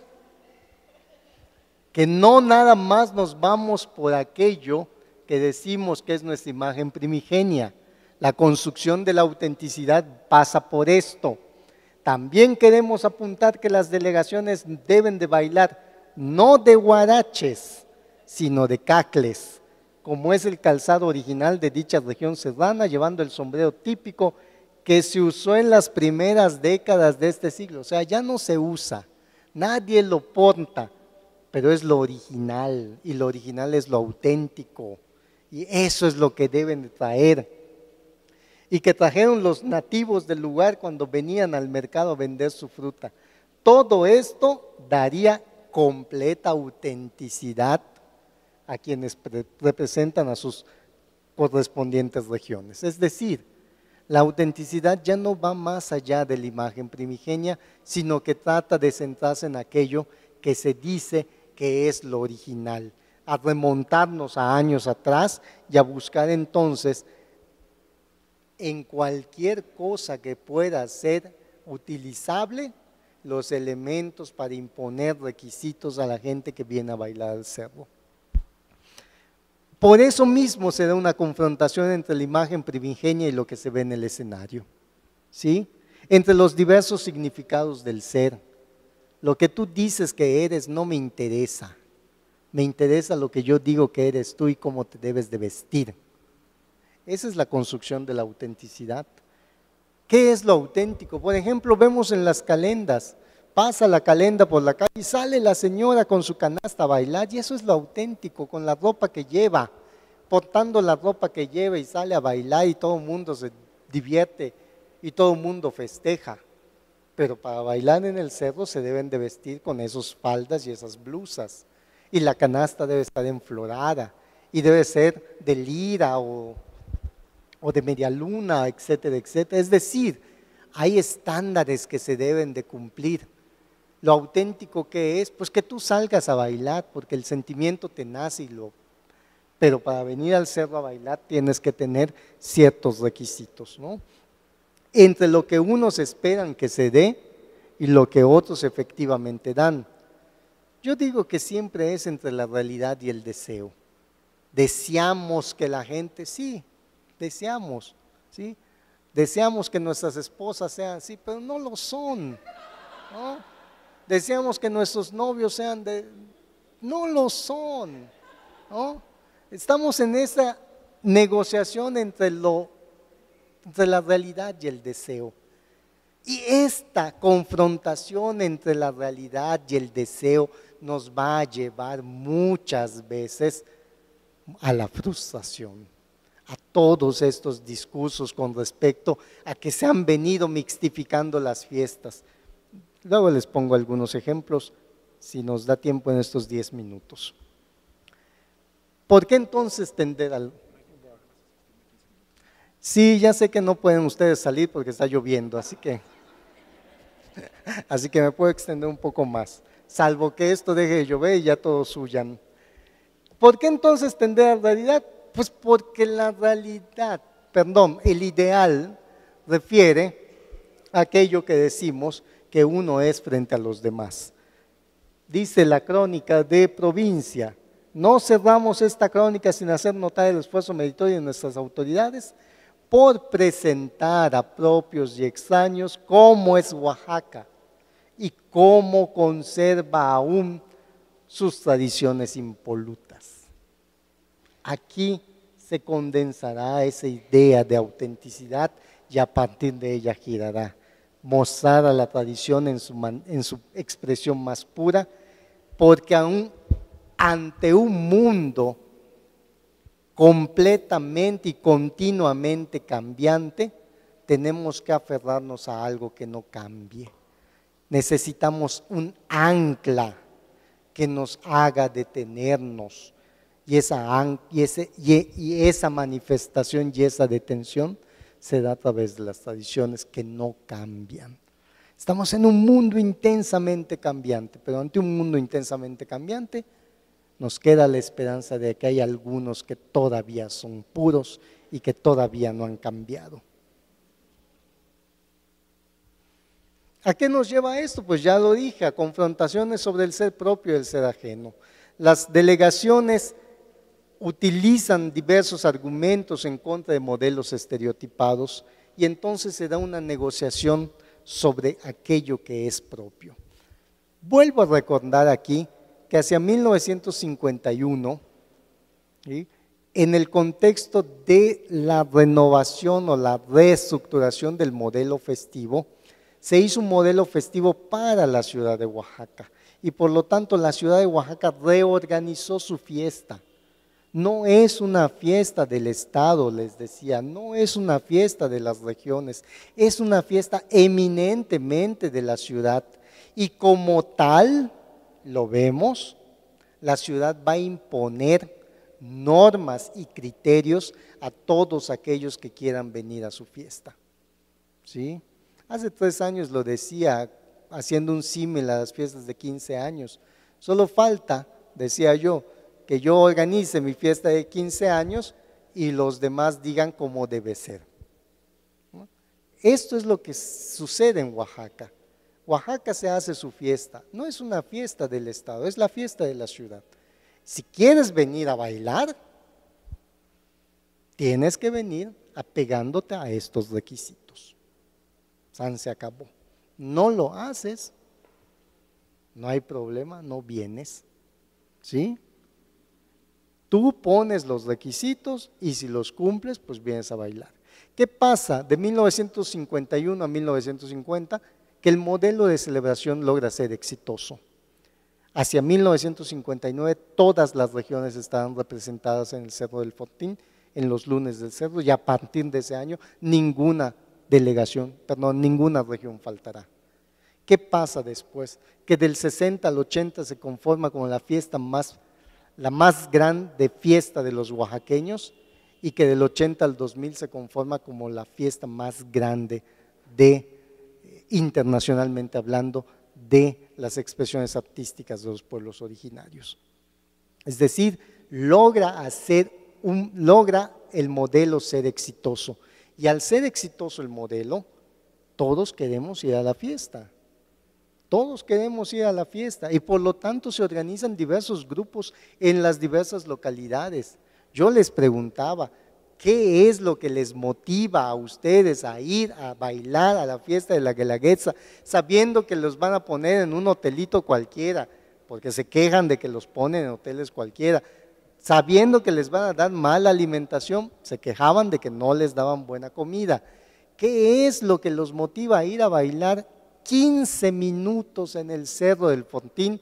que no nada más nos vamos por aquello que decimos que es nuestra imagen primigenia. La construcción de la autenticidad pasa por esto. También queremos apuntar que las delegaciones deben de bailar, no de guaraches, sino de cacles, como es el calzado original de dicha región serrana, llevando el sombrero típico que se usó en las primeras décadas de este siglo. O sea, ya no se usa, nadie lo porta, pero es lo original y lo original es lo auténtico. Y eso es lo que deben traer. Y que trajeron los nativos del lugar cuando venían al mercado a vender su fruta. Todo esto daría completa autenticidad a quienes representan a sus correspondientes regiones. Es decir, la autenticidad ya no va más allá de la imagen primigenia, sino que trata de centrarse en aquello que se dice que es lo original, a remontarnos a años atrás y a buscar entonces en cualquier cosa que pueda ser utilizable los elementos para imponer requisitos a la gente que viene a bailar al cerro. Por eso mismo se da una confrontación entre la imagen primigenia y lo que se ve en el escenario. ¿Sí? Entre los diversos significados del ser. Lo que tú dices que eres no me interesa. Me interesa lo que yo digo que eres tú y cómo te debes de vestir. Esa es la construcción de la autenticidad. ¿Qué es lo auténtico? Por ejemplo, vemos en las calendas pasa la calenda por la calle y sale la señora con su canasta a bailar y eso es lo auténtico, con la ropa que lleva, portando la ropa que lleva y sale a bailar y todo el mundo se divierte y todo el mundo festeja. Pero para bailar en el cerro se deben de vestir con esas faldas y esas blusas y la canasta debe estar enflorada y debe ser de lira o, o de media luna, etcétera, etcétera. Es decir, hay estándares que se deben de cumplir lo auténtico que es, pues que tú salgas a bailar, porque el sentimiento te nace y lo... Pero para venir al cerro a bailar tienes que tener ciertos requisitos, ¿no? Entre lo que unos esperan que se dé y lo que otros efectivamente dan. Yo digo que siempre es entre la realidad y el deseo. Deseamos que la gente, sí, deseamos, ¿sí? Deseamos que nuestras esposas sean así, pero no lo son, ¿no? Decíamos que nuestros novios sean de... No lo son. Estamos en esa negociación entre, lo, entre la realidad y el deseo. Y esta confrontación entre la realidad y el deseo nos va a llevar muchas veces a la frustración, a todos estos discursos con respecto a que se han venido mixtificando las fiestas. Luego les pongo algunos ejemplos si nos da tiempo en estos 10 minutos. ¿Por qué entonces tender al... Sí, ya sé que no pueden ustedes salir porque está lloviendo, así que... Así que me puedo extender un poco más, salvo que esto deje de llover y ya todos huyan. ¿Por qué entonces tender a la realidad? Pues porque la realidad, perdón, el ideal refiere a aquello que decimos que uno es frente a los demás. Dice la crónica de provincia, no cerramos esta crónica sin hacer notar el esfuerzo meritorio de nuestras autoridades por presentar a propios y extraños cómo es Oaxaca y cómo conserva aún sus tradiciones impolutas. Aquí se condensará esa idea de autenticidad y a partir de ella girará mostrar a la tradición en su, en su expresión más pura, porque aún ante un mundo completamente y continuamente cambiante, tenemos que aferrarnos a algo que no cambie. Necesitamos un ancla que nos haga detenernos. Y esa, y, y esa manifestación y esa detención se da a través de las tradiciones que no cambian. Estamos en un mundo intensamente cambiante, pero ante un mundo intensamente cambiante nos queda la esperanza de que hay algunos que todavía son puros y que todavía no han cambiado. ¿A qué nos lleva esto? Pues ya lo dije, a confrontaciones sobre el ser propio y el ser ajeno. Las delegaciones utilizan diversos argumentos en contra de modelos estereotipados y entonces se da una negociación sobre aquello que es propio. Vuelvo a recordar aquí que hacia 1951, en el contexto de la renovación o la reestructuración del modelo festivo, se hizo un modelo festivo para la ciudad de Oaxaca y por lo tanto la ciudad de Oaxaca reorganizó su fiesta no es una fiesta del Estado, les decía, no es una fiesta de las regiones, es una fiesta eminentemente de la ciudad. Y como tal, lo vemos, la ciudad va a imponer normas y criterios a todos aquellos que quieran venir a su fiesta. ¿Sí? Hace tres años lo decía, haciendo un símil a las fiestas de 15 años. Solo falta, decía yo, que yo organice mi fiesta de 15 años y los demás digan como debe ser. Esto es lo que sucede en Oaxaca. Oaxaca se hace su fiesta. No es una fiesta del Estado, es la fiesta de la ciudad. Si quieres venir a bailar, tienes que venir apegándote a estos requisitos. San se acabó. No lo haces, no hay problema, no vienes. ¿Sí? Tú pones los requisitos y si los cumples, pues vienes a bailar. ¿Qué pasa de 1951 a 1950? Que el modelo de celebración logra ser exitoso. Hacia 1959 todas las regiones estaban representadas en el Cerro del Fortín, en los lunes del Cerro, y a partir de ese año ninguna delegación, perdón, ninguna región faltará. ¿Qué pasa después? Que del 60 al 80 se conforma como la fiesta más la más grande fiesta de los oaxaqueños y que del 80 al 2000 se conforma como la fiesta más grande de eh, internacionalmente hablando de las expresiones artísticas de los pueblos originarios. Es decir, logra hacer un, logra el modelo ser exitoso y al ser exitoso el modelo, todos queremos ir a la fiesta. Todos queremos ir a la fiesta y por lo tanto se organizan diversos grupos en las diversas localidades. Yo les preguntaba, ¿qué es lo que les motiva a ustedes a ir a bailar a la fiesta de la Guelaguetza, sabiendo que los van a poner en un hotelito cualquiera, porque se quejan de que los ponen en hoteles cualquiera? Sabiendo que les van a dar mala alimentación, se quejaban de que no les daban buena comida. ¿Qué es lo que los motiva a ir a bailar 15 minutos en el Cerro del Fontín,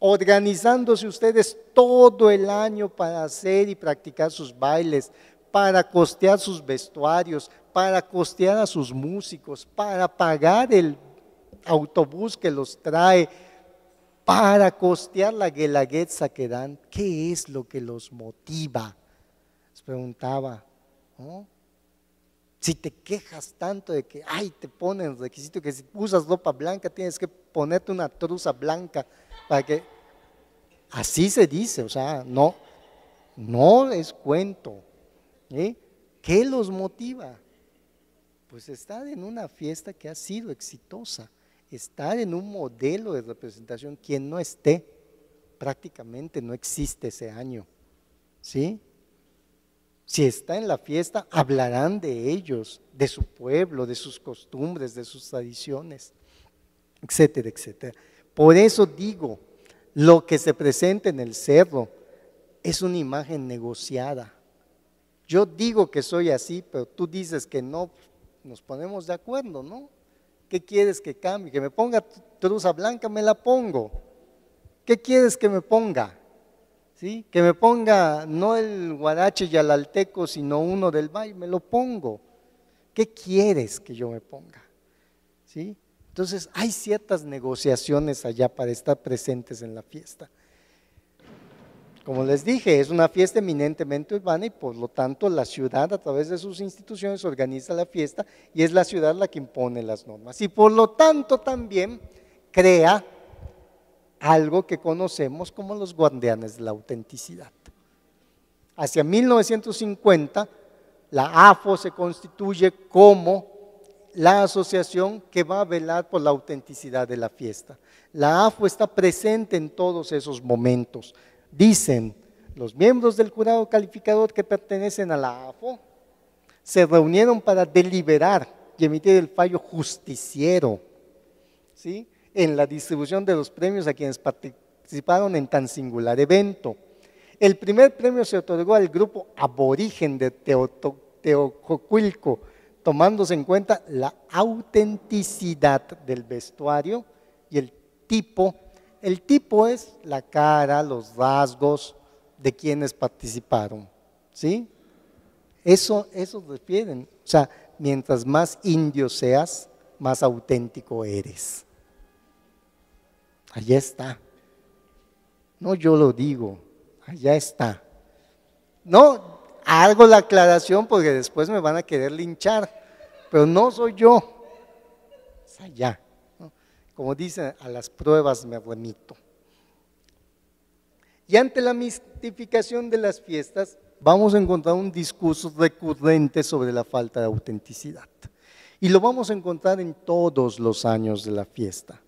organizándose ustedes todo el año para hacer y practicar sus bailes, para costear sus vestuarios, para costear a sus músicos, para pagar el autobús que los trae, para costear la guelaguetza que dan. ¿Qué es lo que los motiva? Les preguntaba. ¿no? Si te quejas tanto de que, ay, te ponen requisito que si usas ropa blanca tienes que ponerte una truza blanca para que... Así se dice, o sea, no, no es cuento. ¿Qué los motiva? Pues estar en una fiesta que ha sido exitosa, estar en un modelo de representación, quien no esté, prácticamente no existe ese año. ¿Sí? Si está en la fiesta, hablarán de ellos, de su pueblo, de sus costumbres, de sus tradiciones, etcétera, etcétera. Por eso digo, lo que se presenta en el cerro es una imagen negociada. Yo digo que soy así, pero tú dices que no, nos ponemos de acuerdo, ¿no? ¿Qué quieres que cambie? Que me ponga trusa blanca, me la pongo. ¿Qué quieres que me ponga? Que me ponga no el guarache y el alteco, sino uno del baile, me lo pongo. ¿Qué quieres que yo me ponga? ¿Sí? Entonces hay ciertas negociaciones allá para estar presentes en la fiesta. Como les dije, es una fiesta eminentemente urbana y por lo tanto la ciudad a través de sus instituciones organiza la fiesta y es la ciudad la que impone las normas. Y por lo tanto también crea algo que conocemos como los guardianes de la autenticidad. Hacia 1950, la AFO se constituye como la asociación que va a velar por la autenticidad de la fiesta. La AFO está presente en todos esos momentos. Dicen, los miembros del jurado calificador que pertenecen a la AFO se reunieron para deliberar y emitir el fallo justiciero. ¿Sí? en la distribución de los premios a quienes participaron en tan singular evento. El primer premio se otorgó al grupo aborigen de Teococuilco, tomándose en cuenta la autenticidad del vestuario y el tipo. El tipo es la cara, los rasgos de quienes participaron. ¿Sí? Eso, eso refieren. O sea, mientras más indio seas, más auténtico eres allá está. No yo lo digo, allá está. No, hago la aclaración porque después me van a querer linchar, pero no soy yo, es allá. Como dicen, a las pruebas me remito. Y ante la mistificación de las fiestas, vamos a encontrar un discurso recurrente sobre la falta de autenticidad. Y lo vamos a encontrar en todos los años de la fiesta.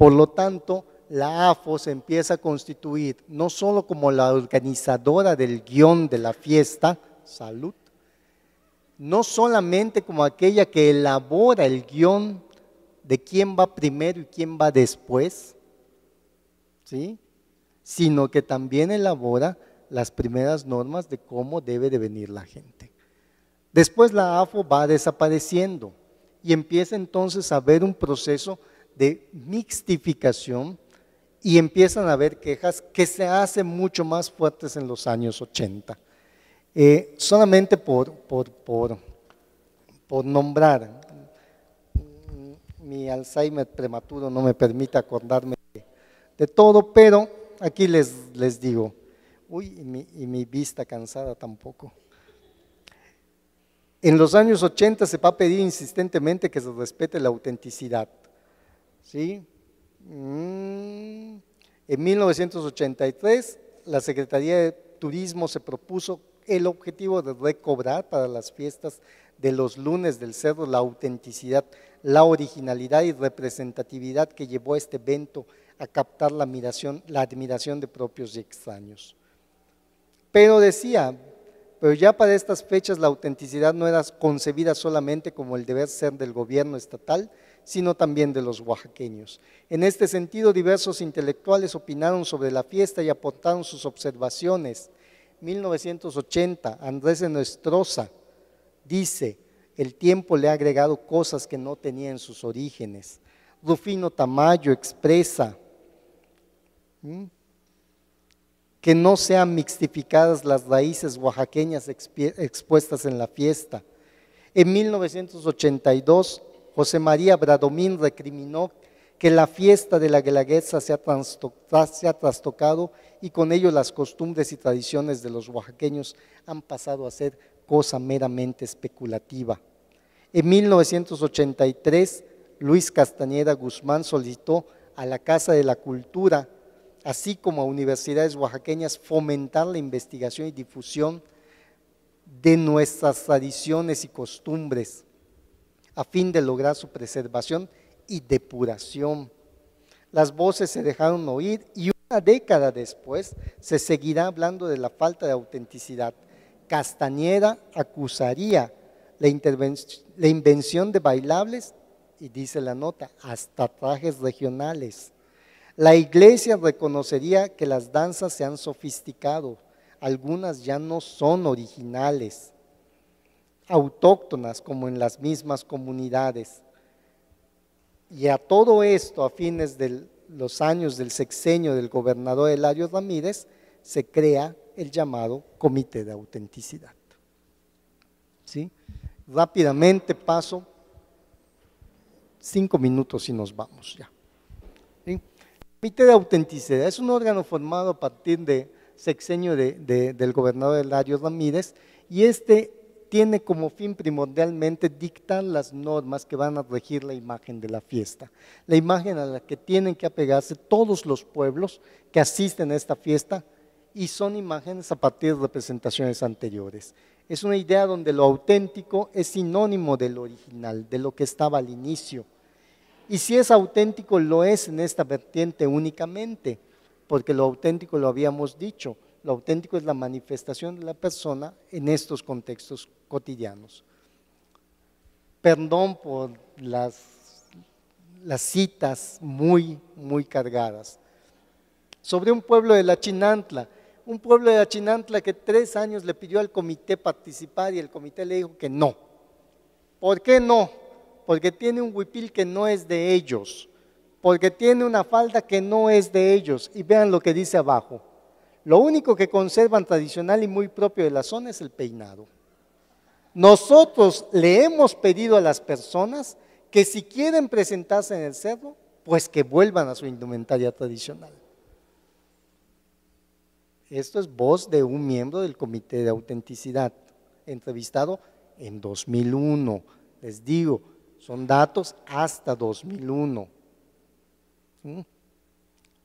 Por lo tanto, la AFO se empieza a constituir no solo como la organizadora del guión de la fiesta, salud, no solamente como aquella que elabora el guión de quién va primero y quién va después, ¿sí? sino que también elabora las primeras normas de cómo debe de venir la gente. Después la AFO va desapareciendo y empieza entonces a haber un proceso de mixtificación y empiezan a haber quejas que se hacen mucho más fuertes en los años 80. Eh, solamente por, por, por, nombrar, mi Alzheimer prematuro no me permite acordarme de, todo, pero aquí les, les digo, uy, y mi, y mi vista cansada tampoco. En los años 80 se va a pedir insistentemente que se respete la autenticidad, Mm. En 1983, la Secretaría de Turismo se propuso el objetivo de recobrar para las fiestas de los lunes del cerdo la autenticidad, la originalidad y representatividad que llevó a este evento a captar la admiración, la admiración de propios y extraños. Pero decía, pero ya para estas fechas la autenticidad no era concebida solamente como el deber ser del gobierno estatal, sino también de los oaxaqueños. En este sentido, diversos intelectuales opinaron sobre la fiesta y aportaron sus observaciones. 1980, Andrés nuestroza dice, el tiempo le ha agregado cosas que no tenía en sus orígenes. Rufino Tamayo expresa que no sean mixtificadas las raíces oaxaqueñas expuestas en la fiesta. En 1982, José María Bradomín recriminó que la fiesta de la guelaguetza se ha trastocado y con ello las costumbres y tradiciones de los oaxaqueños han pasado a ser cosa meramente especulativa. En 1983, Luis Castañeda Guzmán solicitó a la Casa de la Cultura, así como a universidades oaxaqueñas, fomentar la investigación y difusión de nuestras tradiciones y costumbres a fin de lograr su preservación y depuración. Las voces se dejaron oír y una década después se seguirá hablando de la falta de autenticidad. Castañeda acusaría la, la invención de bailables, y dice la nota, hasta trajes regionales. La iglesia reconocería que las danzas se han sofisticado, algunas ya no son originales autóctonas como en las mismas comunidades. Y a todo esto, a fines de los años del sexenio del gobernador Eladio Ramírez, se crea el llamado Comité de Autenticidad. ¿Sí? Rápidamente paso cinco minutos y nos vamos ya. Comité de Autenticidad es un órgano formado a partir del sexenio del gobernador Eladio Ramírez y este tiene como fin primordialmente dictar las normas que van a regir la imagen de la fiesta, la imagen a la que tienen que apegarse todos los pueblos que asisten a esta fiesta y son imágenes a partir de representaciones anteriores. Es una idea donde lo auténtico es sinónimo del original, de lo que estaba al inicio. Y si es auténtico, lo es en esta vertiente únicamente, porque lo auténtico lo habíamos dicho, lo auténtico es la manifestación de la persona en estos contextos cotidianos. Perdón por las, las citas muy, muy cargadas. Sobre un pueblo de la Chinantla, un pueblo de la Chinantla que tres años le pidió al comité participar y el comité le dijo que no. ¿Por qué no? Porque tiene un huipil que no es de ellos, porque tiene una falda que no es de ellos. Y vean lo que dice abajo lo único que conservan tradicional y muy propio de la zona es el peinado. Nosotros le hemos pedido a las personas que si quieren presentarse en el cerro, pues que vuelvan a su indumentaria tradicional. Esto es voz de un miembro del Comité de Autenticidad, entrevistado en 2001. Les digo, son datos hasta 2001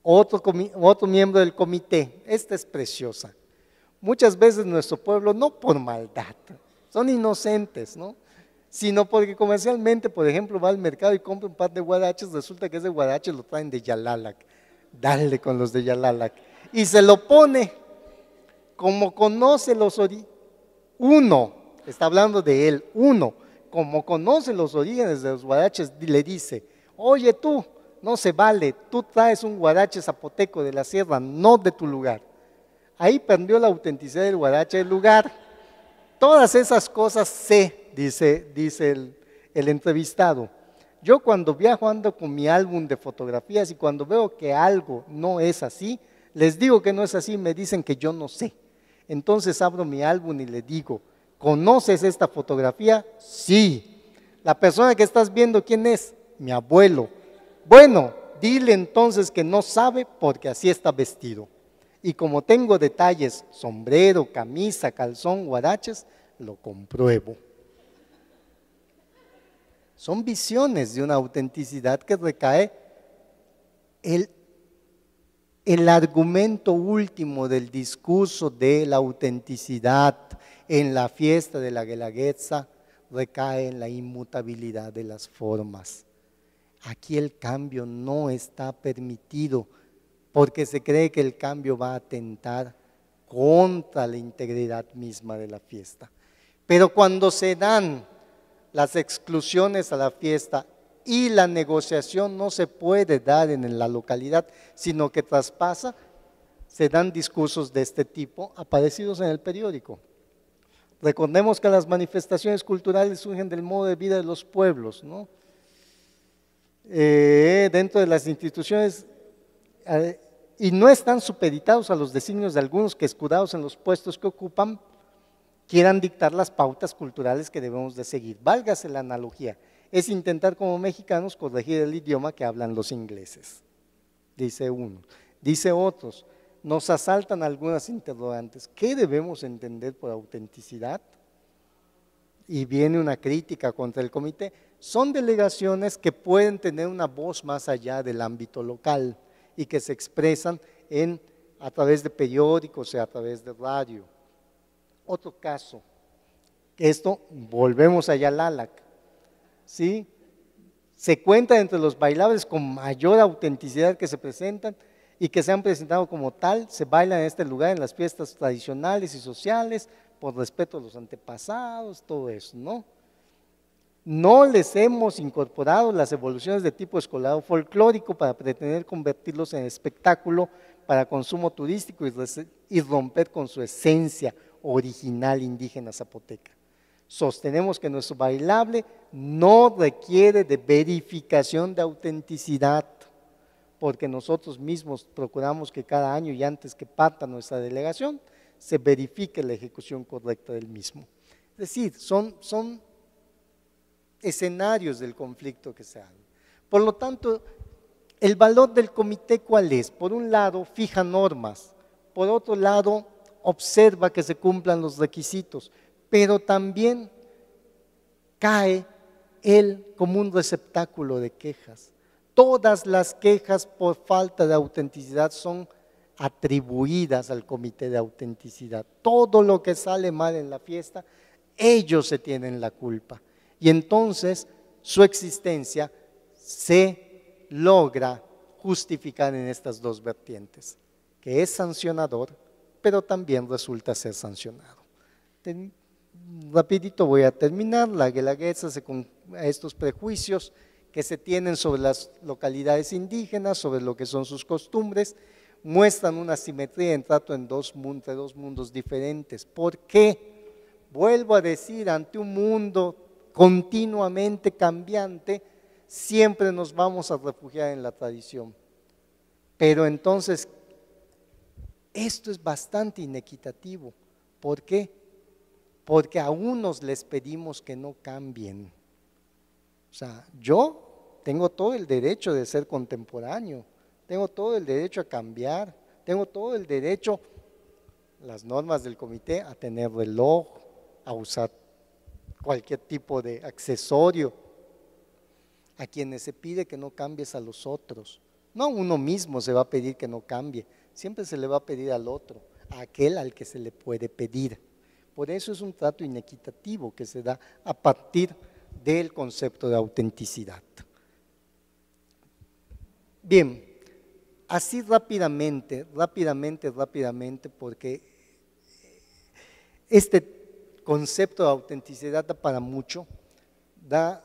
otro, otro miembro del comité. Esta es preciosa. Muchas veces nuestro pueblo, no por maldad, son inocentes, ¿no? Sino porque comercialmente, por ejemplo, va al mercado y compra un par de guaraches, resulta que ese guarache lo traen de Yalalak. Dale con los de Yalalac. Y se lo pone, como conoce los orígenes, uno, está hablando de él, uno, como conoce los orígenes de los guaraches, le dice, oye tú, no se vale. Tú traes un guarache zapoteco de la sierra, no de tu lugar. Ahí perdió la autenticidad del guarache del lugar. Todas esas cosas sé, dice, dice el, entrevistado. Yo cuando viajo ando con mi álbum de fotografías y cuando veo que algo no es así, les digo que no es así, me dicen que yo no sé. Entonces abro mi álbum y le digo, ¿conoces esta fotografía? Sí. La persona que estás viendo, ¿quién es? Mi abuelo. Bueno, dile entonces que no sabe porque así está vestido. Y como tengo detalles, sombrero, camisa, calzón, guaraches, lo compruebo. Son visiones de una autenticidad que recae el, el argumento último del discurso de la autenticidad en la fiesta de la Guelaguetza recae en la inmutabilidad de las formas. Aquí el cambio no está permitido porque se cree que el cambio va a atentar contra la integridad misma de la fiesta. Pero cuando se dan las exclusiones a la fiesta y la negociación no se puede dar en la localidad, sino que traspasa, se dan discursos de este tipo aparecidos en el periódico. Recordemos que las manifestaciones culturales surgen del modo de vida de los pueblos, ¿no? Eh, dentro de las instituciones eh, y no están supeditados a los designios de algunos que escudados en los puestos que ocupan quieran dictar las pautas culturales que debemos de seguir. Válgase la analogía, es intentar como mexicanos corregir el idioma que hablan los ingleses, dice uno. Dice otros, nos asaltan algunas interrogantes. ¿Qué debemos entender por autenticidad? Y viene una crítica contra el comité son delegaciones que pueden tener una voz más allá del ámbito local y que se expresan en, a través de periódicos y a través de radio. Otro caso, esto volvemos allá al ALAC, ¿sí? Se cuenta entre los bailables con mayor autenticidad que se presentan y que se han presentado como tal, se bailan en este lugar en las fiestas tradicionales y sociales, por respeto a los antepasados, todo eso, ¿no? no les hemos incorporado las evoluciones de tipo escolar o folclórico para pretender convertirlos en espectáculo para consumo turístico y romper con su esencia original indígena zapoteca. Sostenemos que nuestro bailable no requiere de verificación de autenticidad, porque nosotros mismos procuramos que cada año y antes que parta nuestra delegación, se verifique la ejecución correcta del mismo. Es decir, son, son escenarios del conflicto que se dan. Por lo tanto, el valor del comité cuál es? Por un lado, fija normas, por otro lado, observa que se cumplan los requisitos, pero también cae él como un receptáculo de quejas. Todas las quejas por falta de autenticidad son atribuidas al comité de autenticidad. Todo lo que sale mal en la fiesta, ellos se tienen la culpa y entonces su existencia se logra justificar en estas dos vertientes, que es sancionador, pero también resulta ser sancionado. rapidito voy a terminar, la guelaguetza con estos prejuicios que se tienen sobre las localidades indígenas, sobre lo que son sus costumbres, muestran una simetría en trato en entre dos mundos diferentes. ¿Por qué? Vuelvo a decir, ante un mundo continuamente cambiante, siempre nos vamos a refugiar en la tradición. Pero entonces, esto es bastante inequitativo. ¿Por qué? Porque a unos les pedimos que no cambien. O sea, yo tengo todo el derecho de ser contemporáneo, tengo todo el derecho a cambiar, tengo todo el derecho, las normas del comité, a tener reloj, a usar cualquier tipo de accesorio, a quienes se pide que no cambies a los otros. No uno mismo se va a pedir que no cambie, siempre se le va a pedir al otro, a aquel al que se le puede pedir. Por eso es un trato inequitativo que se da a partir del concepto de autenticidad. Bien, así rápidamente, rápidamente, rápidamente, porque este concepto de autenticidad da para mucho, da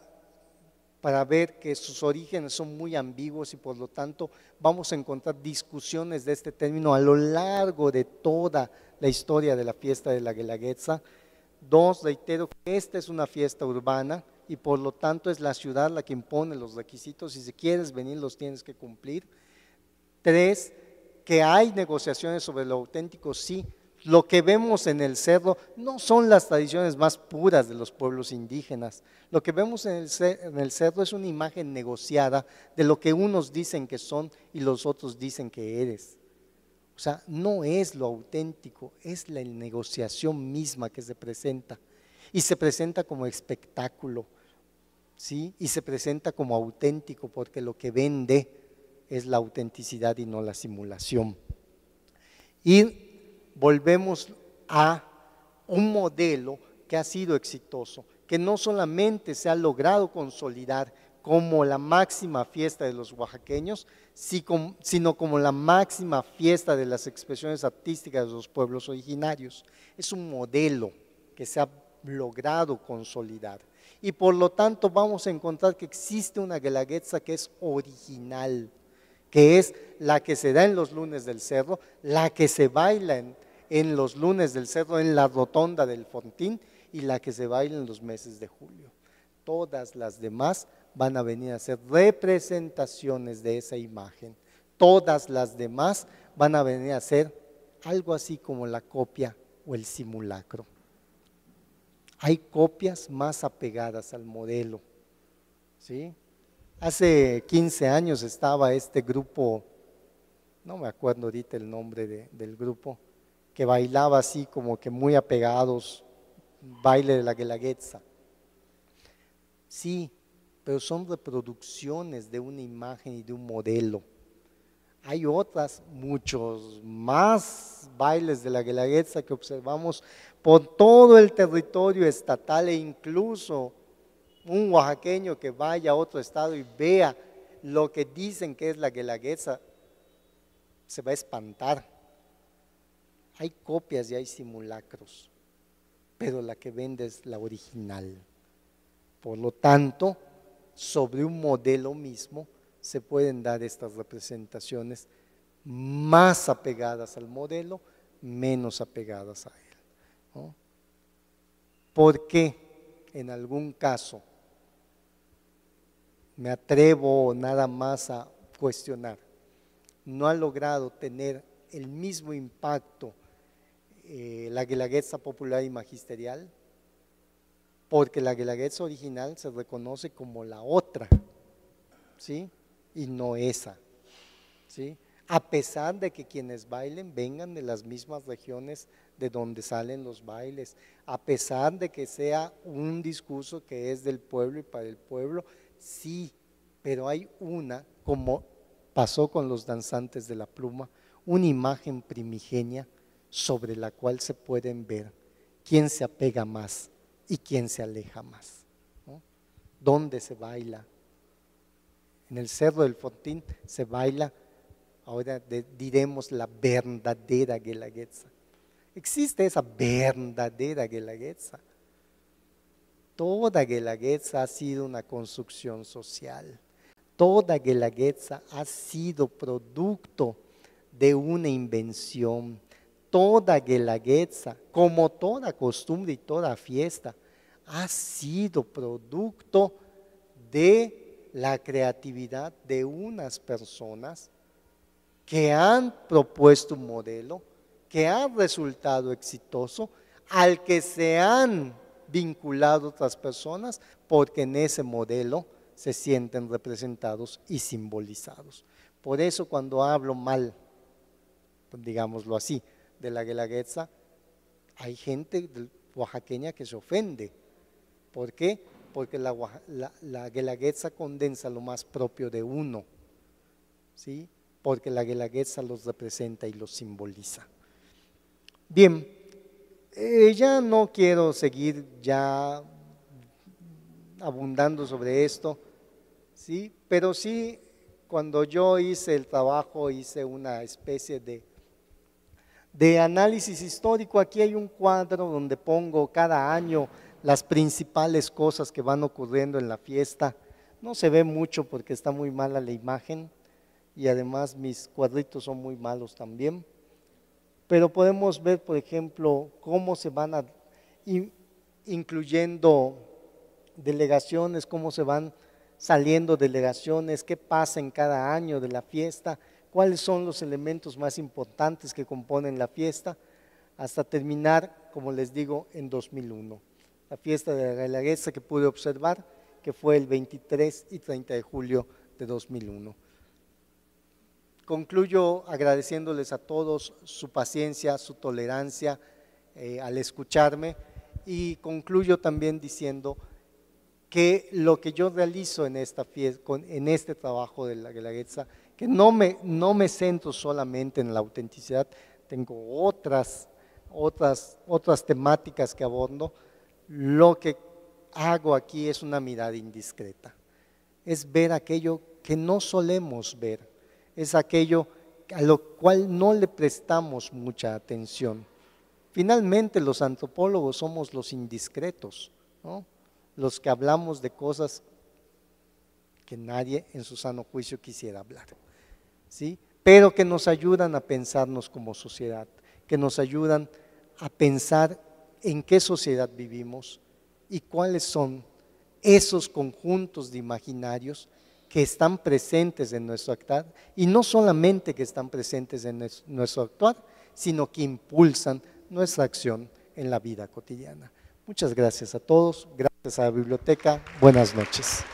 para ver que sus orígenes son muy ambiguos y por lo tanto vamos a encontrar discusiones de este término a lo largo de toda la historia de la fiesta de la Guelaguetza. Dos, reitero que esta es una fiesta urbana y por lo tanto es la ciudad la que impone los requisitos y si quieres venir los tienes que cumplir. Tres, que hay negociaciones sobre lo auténtico, sí, lo que vemos en el cerro no son las tradiciones más puras de los pueblos indígenas. Lo que vemos en el, cerro, es una imagen negociada de lo que unos dicen que son y los otros dicen que eres. O sea, no es lo auténtico, es la negociación misma que se presenta. Y se presenta como espectáculo, ¿sí? Y se presenta como auténtico porque lo que vende es la autenticidad y no la simulación. Y volvemos a un modelo que ha sido exitoso, que no solamente se ha logrado consolidar como la máxima fiesta de los oaxaqueños, sino como la máxima fiesta de las expresiones artísticas de los pueblos originarios. Es un modelo que se ha logrado consolidar. Y por lo tanto vamos a encontrar que existe una guelaguetza que es original, que es la que se da en los lunes del cerro, la que se baila en, en los lunes del cerro, en la rotonda del Fontín y la que se baila en los meses de julio. Todas las demás van a venir a ser representaciones de esa imagen. Todas las demás van a venir a ser algo así como la copia o el simulacro. Hay copias más apegadas al modelo. Hace 15 años estaba este grupo, no me acuerdo ahorita el nombre del grupo, que bailaba así como que muy apegados, baile de la guelaguetza. Sí, pero son reproducciones de una imagen y de un modelo. Hay otras, muchos más bailes de la guelaguetza que observamos por todo el territorio estatal e incluso un oaxaqueño que vaya a otro estado y vea lo que dicen que es la guelaguetza, se va a espantar. Hay copias y hay simulacros, pero la que vende es la original. Por lo tanto, sobre un modelo mismo se pueden dar estas representaciones más apegadas al modelo, menos apegadas a él. ¿Por qué, en algún caso me atrevo nada más a cuestionar, no ha logrado tener el mismo impacto eh, la Guelaguetza popular y magisterial, porque la Guelaguetza original se reconoce como la otra, ¿sí? Y no esa, ¿sí? A pesar de que quienes bailen vengan de las mismas regiones de donde salen los bailes, a pesar de que sea un discurso que es del pueblo y para el pueblo, sí, pero hay una, como pasó con los danzantes de la pluma, una imagen primigenia sobre la cual se pueden ver quién se apega más y quién se aleja más. ¿Dónde se baila? En el Cerro del Fontín se baila, ahora diremos la verdadera guelaguetza. Existe esa verdadera guelaguetza. Toda guelaguetza ha sido una construcción social. Toda guelaguetza ha sido producto de una invención toda guelaguetza, como toda costumbre y toda fiesta, ha sido producto de la creatividad de unas personas que han propuesto un modelo, que ha resultado exitoso, al que se han vinculado otras personas, porque en ese modelo se sienten representados y simbolizados. Por eso cuando hablo mal, digámoslo así, de la Guelaguetza, hay gente oaxaqueña que se ofende. ¿Por qué? Porque la, la, condensa lo más propio de uno, ¿sí? Porque la Guelaguetza los representa y los simboliza. Bien, ya no quiero seguir ya abundando sobre esto, ¿sí? Pero sí, cuando yo hice el trabajo, hice una especie de de análisis histórico, aquí hay un cuadro donde pongo cada año las principales cosas que van ocurriendo en la fiesta. No se ve mucho porque está muy mala la imagen y además mis cuadritos son muy malos también. Pero podemos ver, por ejemplo, cómo se van incluyendo delegaciones, cómo se van saliendo delegaciones, qué pasa en cada año de la fiesta cuáles son los elementos más importantes que componen la fiesta, hasta terminar, como les digo, en 2001. La fiesta de la Galagueza que pude observar, que fue el 23 y 30 de julio de 2001. Concluyo agradeciéndoles a todos su paciencia, su tolerancia eh, al escucharme y concluyo también diciendo que lo que yo realizo en, esta fiesta, en este trabajo de la Galagueza que no me, no centro solamente en la autenticidad, tengo otras, otras, temáticas que abordo, lo que hago aquí es una mirada indiscreta, es ver aquello que no solemos ver, es aquello a lo cual no le prestamos mucha atención. Finalmente los antropólogos somos los indiscretos, los que hablamos de cosas que nadie en su sano juicio quisiera hablar. ¿sí? pero que nos ayudan a pensarnos como sociedad, que nos ayudan a pensar en qué sociedad vivimos y cuáles son esos conjuntos de imaginarios que están presentes en nuestro actuar, y no solamente que están presentes en nuestro actuar, sino que impulsan nuestra acción en la vida cotidiana. Muchas gracias a todos, gracias a la biblioteca, buenas noches.